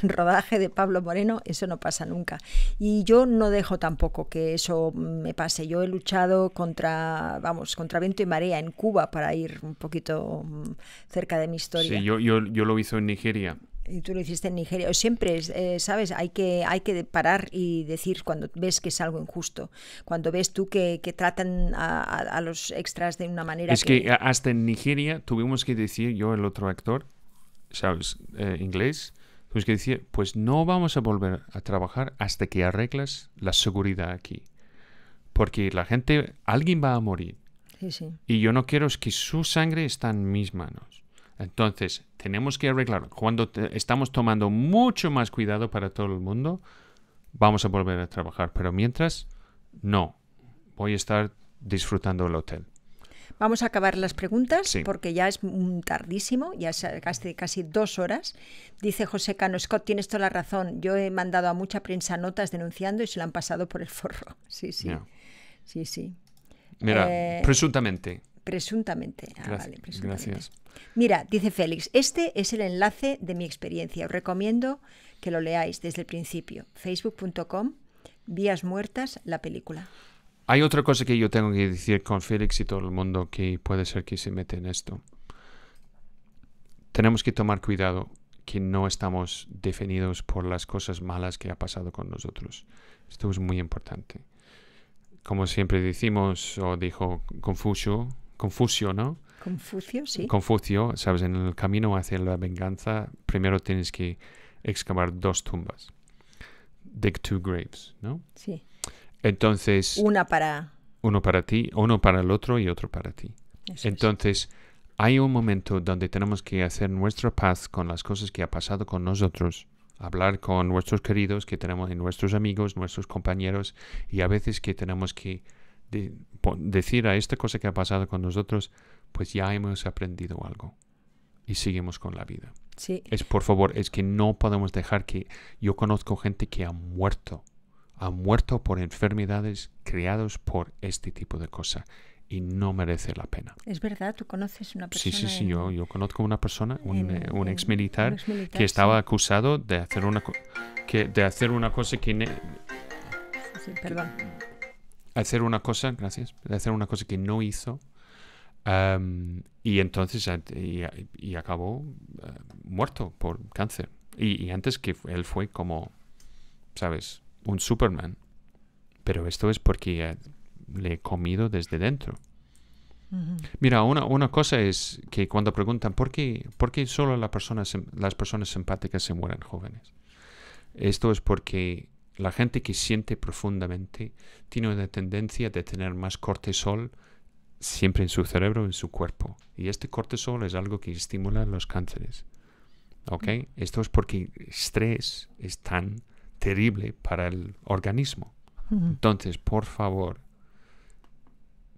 rodaje de Pablo Moreno eso no pasa nunca. Y yo no dejo tampoco que eso me pase. Yo he luchado contra, vamos, contra viento y marea en Cuba para ir un poquito mm, cerca de mi historia. Sí, yo, yo lo hice en Nigeria. Y tú lo hiciste en Nigeria. siempre, eh, ¿sabes? Hay que, hay que parar y decir cuando ves que es algo injusto. Cuando ves tú que, tratan a, los extras de una manera. Es que... hasta en Nigeria tuvimos que decir, yo, el otro actor, ¿sabes? Eh, inglés, tuvimos que decir, pues no vamos a volver a trabajar hasta que arreglas la seguridad aquí. Porque la gente, alguien va a morir. Y yo no quiero que su sangre esté en mis manos. Entonces, tenemos que arreglar. Cuando estamos tomando mucho más cuidado para todo el mundo, vamos a volver a trabajar. Pero mientras, no. Voy a estar disfrutando el hotel. Vamos a acabar las preguntas porque ya es tardísimo, ya es casi, casi dos horas. Dice José Cano, Scott, tienes toda la razón. Yo he mandado a mucha prensa notas denunciando y se lo han pasado por el forro. Sí, sí. Sí, sí. Mira, eh, presuntamente. Presuntamente. Ah, Mira, dice Félix, este es el enlace de mi experiencia. Os recomiendo que lo leáis desde el principio. Facebook.com, Vías Muertas, la película. Hay otra cosa que yo tengo que decir con Félix y todo el mundo que puede ser que se mete en esto. Tenemos que tomar cuidado que no estamos definidos por las cosas malas que ha pasado con nosotros. Esto es muy importante. Como siempre decimos o dijo Confucio, Confucio, ¿no? Confucio, sí. Confucio, sabes, en el camino hacia la venganza, primero tienes que excavar dos tumbas. Dig two graves, ¿no? Sí. Entonces. Una para. Uno para ti, uno para el otro y otro para ti. Entonces, hay un momento donde tenemos que hacer nuestra paz con las cosas que ha pasado con nosotros, hablar con nuestros queridos que tenemos, nuestros amigos, nuestros compañeros, y a veces que tenemos que de, decir a esta cosa que ha pasado con nosotros, pues ya hemos aprendido algo y seguimos con la vida. Es por favor, es que no podemos dejar que yo conozco gente que ha muerto, ha muerto por enfermedades creados por este tipo de cosas y no merece la pena. Es verdad, tú conoces una persona. Sí, sí, sí, yo, yo conozco una persona, un, eh, ex militar, que estaba acusado de hacer una, que, de hacer una cosa que... Sí, perdón hacer una cosa, gracias, hacer una cosa que no hizo. y entonces y, acabó eh, muerto por cáncer. Y, antes que él fue como, ¿sabes? Un Superman. Pero esto es porque eh, le he comido desde dentro. Mira, una, cosa es que cuando preguntan por qué, por qué solo las personas las personas empáticas se mueren jóvenes, esto es porque la gente que siente profundamente tiene una tendencia de tener más cortisol siempre en su cerebro, en su cuerpo. Y este cortisol es algo que estimula los cánceres. ¿Ok? Mm. Esto es porque estrés es tan terrible para el organismo. Entonces, por favor,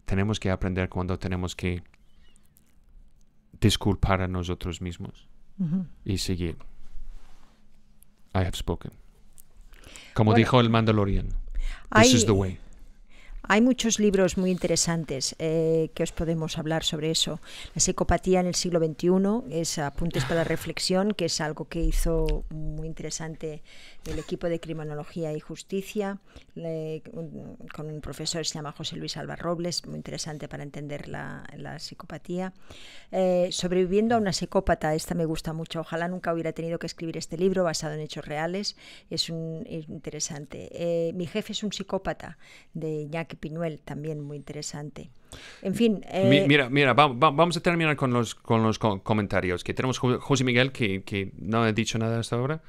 tenemos que aprender cuando tenemos que disculpar a nosotros mismos y seguir. I have spoken. Como dijo el Mandalorian. This is the way. Hay muchos libros muy interesantes eh, que os podemos hablar sobre eso. La psicopatía en el siglo XXI es Apuntes para la Reflexión, que es algo que hizo muy interesante el equipo de Criminología y Justicia, con un profesor que se llama José Luis Alvar Robles, muy interesante para entender la, psicopatía. Eh, sobreviviendo a una psicópata, esta me gusta mucho. Ojalá nunca hubiera tenido que escribir este libro basado en hechos reales. Es, un, interesante. Eh, Mi jefe es un psicópata de Iñaki Pinuel, también muy interesante. En fin. Eh, mira, mira, vamos a terminar con los, con los comentarios. Que tenemos José Miguel, que, que no ha dicho nada hasta ahora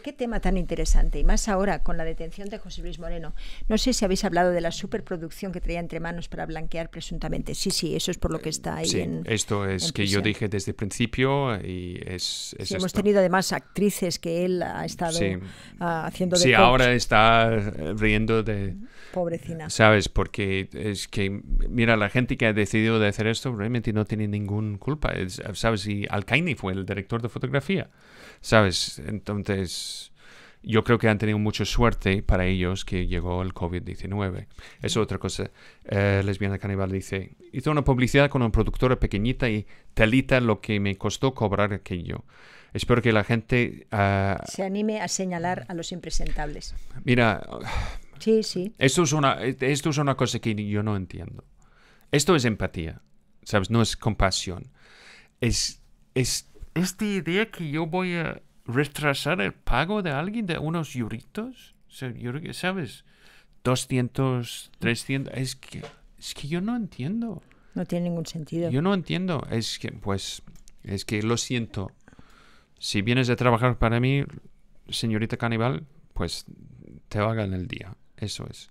qué tema tan interesante, y más ahora con la detención de José Luis Moreno. No sé si habéis hablado de la superproducción que traía entre manos para blanquear presuntamente. Sí, sí, eso es por lo que está ahí. Sí, en, esto es que yo dije desde el principio y es... es hemos tenido además actrices que él ha estado ah, haciendo de... Sí, ahora está riendo de... Pobrecina. ¿Sabes? Porque es que, mira, la gente que ha decidido de hacer esto realmente no tiene ninguna culpa. ¿Sabes? Y Alcaini fue el director de fotografía. ¿Sabes? Entonces... Pues, yo creo que han tenido mucha suerte para ellos que llegó el COVID-19. Es otra cosa. Eh, Lesbiana Caníbal dice, hizo una publicidad con una productora pequeñita y talita lo que me costó cobrar aquello. Espero que la gente... Ah, Se anime a señalar a los impresentables. Mira, sí, sí. Esto, es una, esto es una cosa que yo no entiendo. Esto es empatía, ¿sabes? No es compasión. Es, es esta idea que yo voy a retrasar el pago de alguien de unos yuritos? ¿Sabes? 200, 300. Es que, es que yo no entiendo. No tiene ningún sentido. Yo no entiendo. Es que, pues, es que lo siento. Si vienes de trabajar para mí, señorita canibal, pues te hagan el día. Eso es.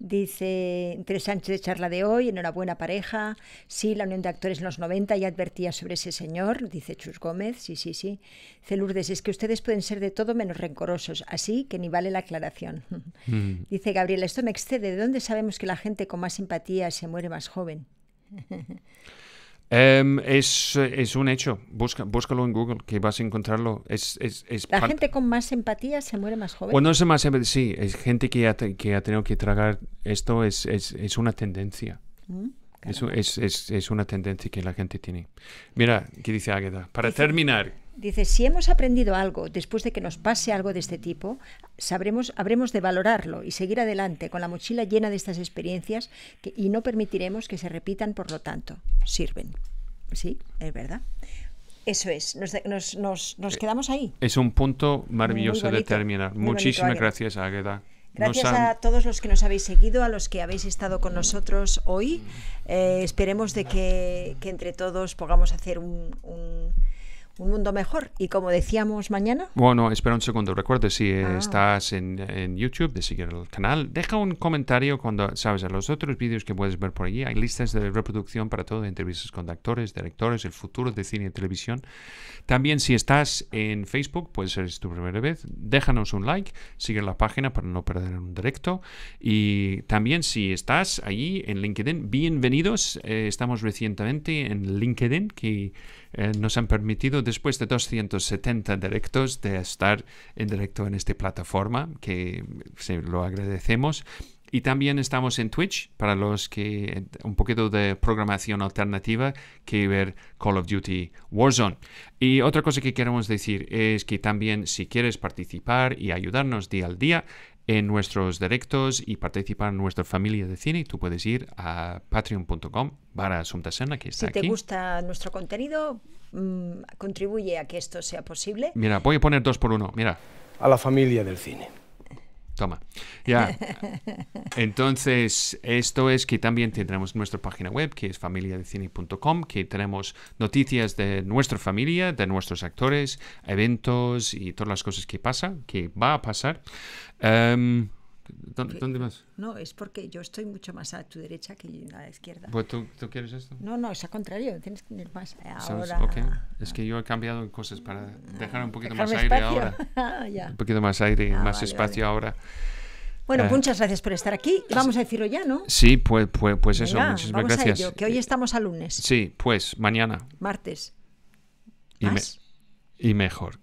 Dice, interesante de charla de hoy, enhorabuena pareja. Sí, la Unión de Actores en los 90 ya advertía sobre ese señor, dice Chus Gómez. Sí, sí, sí. Celurdes es que ustedes pueden ser de todo menos rencorosos, así que ni vale la aclaración. Mm. Dice gabriel esto me excede. ¿De dónde sabemos que la gente con más simpatía se muere más joven? Em, es, es, un hecho. Busca, búscalo en Google, que vas a encontrarlo. Es, es, es la gente con más empatía se muere más joven. Bueno, no es más sí. Es gente que ha, que ha tenido que tragar esto, es, una tendencia. Mm. Eso es, una tendencia que la gente tiene. Mira, ¿qué dice Águeda? Para terminar. Dice, si hemos aprendido algo después de que nos pase algo de este tipo, sabremos, habremos de valorarlo y seguir adelante con la mochila llena de estas experiencias y no permitiremos que se repitan, por lo tanto, sirven. Sí, es verdad. Eso es, nos, eh, quedamos ahí. Es un punto maravilloso de terminar. Muchísimas gracias, Águeda. Gracias a todos los que nos habéis seguido, a los que habéis estado con nosotros hoy. Eh, esperemos de que, entre todos podamos hacer un, mundo mejor. Y como decíamos mañana. Bueno, espera un segundo. Recuerda, si ah. estás en, en, YouTube, de seguir el canal, deja un comentario cuando, sabes, a los otros vídeos que puedes ver por allí. Hay listas de reproducción para todo, entrevistas con actores, directores, el futuro de cine y televisión. También si estás en Facebook, puede ser tu primera vez, déjanos un like, sigue la página para no perder un directo. Y también si estás allí en LinkedIn, bienvenidos. Eh, estamos recientemente en LinkedIn, que eh, nos han permitido, después de 270 directos, de estar en directo en esta plataforma, que se lo agradecemos. Y también estamos en Twitch para los que un poquito de programación alternativa que ver Call of Duty Warzone. Y otra cosa que queremos decir es que también si quieres participar y ayudarnos día al día en nuestros directos y participar en nuestra familia de cine, tú puedes ir a patreon.com para Asunta Sena, que está aquí. Si te gusta nuestro contenido, mm, contribuye a que esto sea posible. Mira, voy a poner dos por uno, mira. A la familia del cine. Toma. Ya. Entonces, esto es que también tendremos nuestra página web, que es familiadecine.com, que tenemos noticias de nuestra familia, de nuestros actores, eventos y todas las cosas que pasa, que va a pasar. Em, ¿Dónde, más? No, es porque yo estoy mucho más a tu derecha que a la izquierda. Pues tú, quieres esto. No, no, es al contrario, tienes que ir más eh, ahora. Es que yo he cambiado cosas para dejar un poquito más aire ahora. Ah, un poquito más aire, y ah, más espacio ahora. Bueno, eh. muchas gracias por estar aquí. vamos a decirlo ya, ¿no? Sí, pues, pues, pues eso, muchísimas gracias. que hoy eh, estamos a lunes. Sí, pues mañana. Martes. Y, y mejor.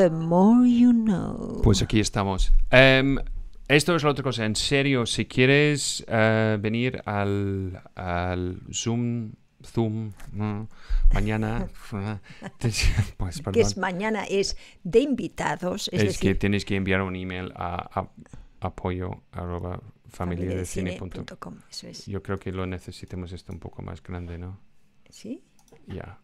The more you know. Pues aquí estamos. Em, esto es la otra cosa. En serio, si quieres eh, venir al, Zoom Zoom, mañana, pues Que es mañana, es de invitados. Es, que tienes que enviar un email a, a apoyo familia Yo creo que lo necesitemos esto un poco más grande, ¿no? Sí. ya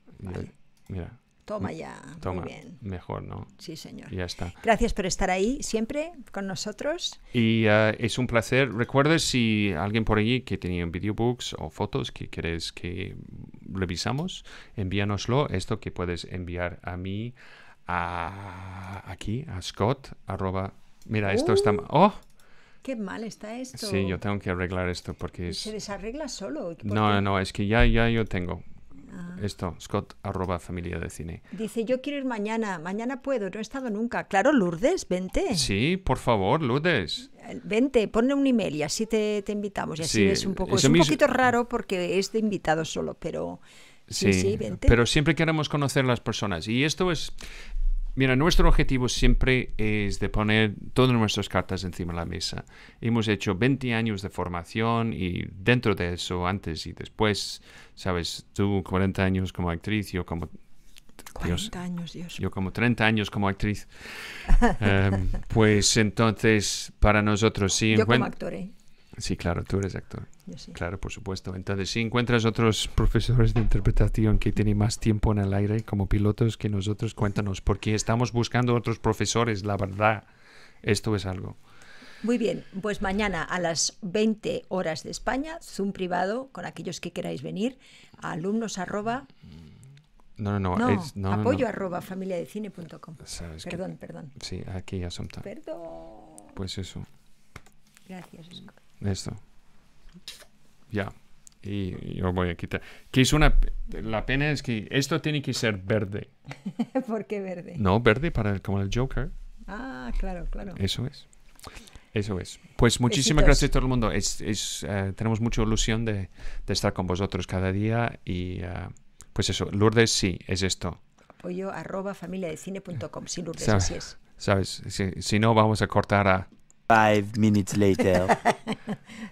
mira. Toma mm, ya. Toma. bien. Mejor, ¿no? Sí, señor. Ya está. Gracias por estar ahí siempre con nosotros. Y eh, es un placer. Recuerda si alguien por allí que tenía videobooks o fotos que quieres que revisamos, envíanoslo. Esto que puedes enviar a mí, a, aquí, a Scott, arroba. Mira, esto está... Uh. ¡Oh! Qué mal está esto. Sí, yo tengo que arreglar esto porque Se desarregla solo. no, no, no, es que ya, ya yo tengo. Ah. Esto, Scott, arroba familia de cine. Dice, yo quiero ir mañana, mañana puedo, no he estado nunca. Claro, Lourdes, vente. Sí, por favor, Lourdes. Eh, vente, ponle un email y así te, invitamos. Y así es un poco. Es un poquito raro porque es de invitado solo, pero... Sí, sí, sí pero siempre queremos conocer las personas. Y esto es, Mira, nuestro objetivo siempre es de poner todas nuestras cartas encima de la mesa. Hemos hecho 20 años de formación y dentro de eso, antes y después, sabes, tú 40 años como actriz, yo como... años, Yo como 30 años como actriz. Em, pues entonces, para nosotros sí... Yo como actor, ¿eh? Sí, claro, tú eres actor. Claro, por supuesto. Entonces, si encuentras otros profesores de interpretación que tienen más tiempo en el aire como pilotos que nosotros, cuéntanos, porque estamos buscando otros profesores, la verdad. Esto es algo. Muy bien, pues mañana a las 20 horas de España, Zoom privado con aquellos que queráis venir, alumnos arroba... No, no, no. es, apoyo arroba Perdón, perdón. Sí, aquí ya Perdón. Pues eso. Gracias, esto. Ya. Y yo voy a quitar. Que es una. La pena es que esto tiene que ser verde. ¿Por qué verde? No, verde para el, como el Joker. Ah, claro, claro. Eso es. Eso es. Pues muchísimas gracias a todo el mundo. Es, es, eh, tenemos mucha ilusión de, de, estar con vosotros cada día y eh, pues eso, Lourdes sí, es esto. Apoyo arroba Lourdes, así es. Sabes, si, si no vamos a cortar a... Five minutes later.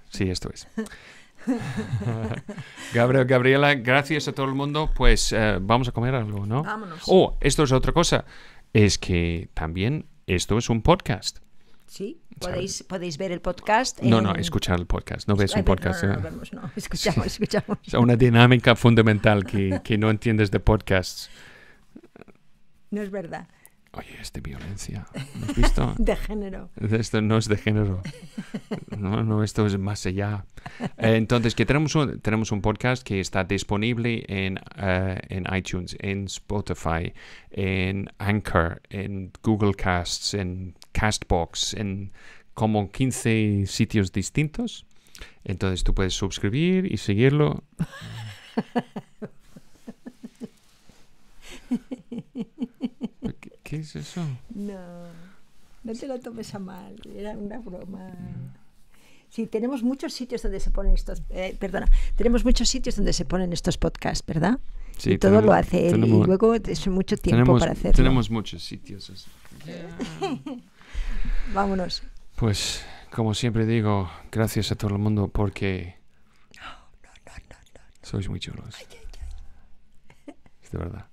Sí, esto es. Gabriel, Gabriela, gracias a todo el mundo. Pues eh, vamos a comer algo, ¿no? Vámonos. Oh, esto es otra cosa. Es que también esto es un podcast. Sí, podéis, ver el podcast. No, no, escuchar el podcast. No ves un podcast. Escuchamos, Es una dinámica fundamental que, que no entiendes de podcasts. No es verdad. Oye, es de violencia. has visto? de género. Esto no es de género. No, no, esto es más allá. Eh, entonces, que tenemos un, tenemos un podcast que está disponible en, eh, en iTunes, en Spotify, en Anchor, en Google Casts, en Castbox, en como 15 sitios distintos. Entonces tú puedes suscribir y seguirlo. ¿Qué es eso? No, no te lo tomes a mal, era una broma. Mm. Sí, tenemos muchos sitios donde se ponen estos, eh, perdona, tenemos muchos sitios donde se ponen estos podcasts, ¿verdad? Sí, todo lo hace él y luego es mucho tiempo para hacerlo. Tenemos muchos sitios. Vámonos. Pues, como siempre digo, gracias a todo el mundo porque sois muy chulos. de verdad.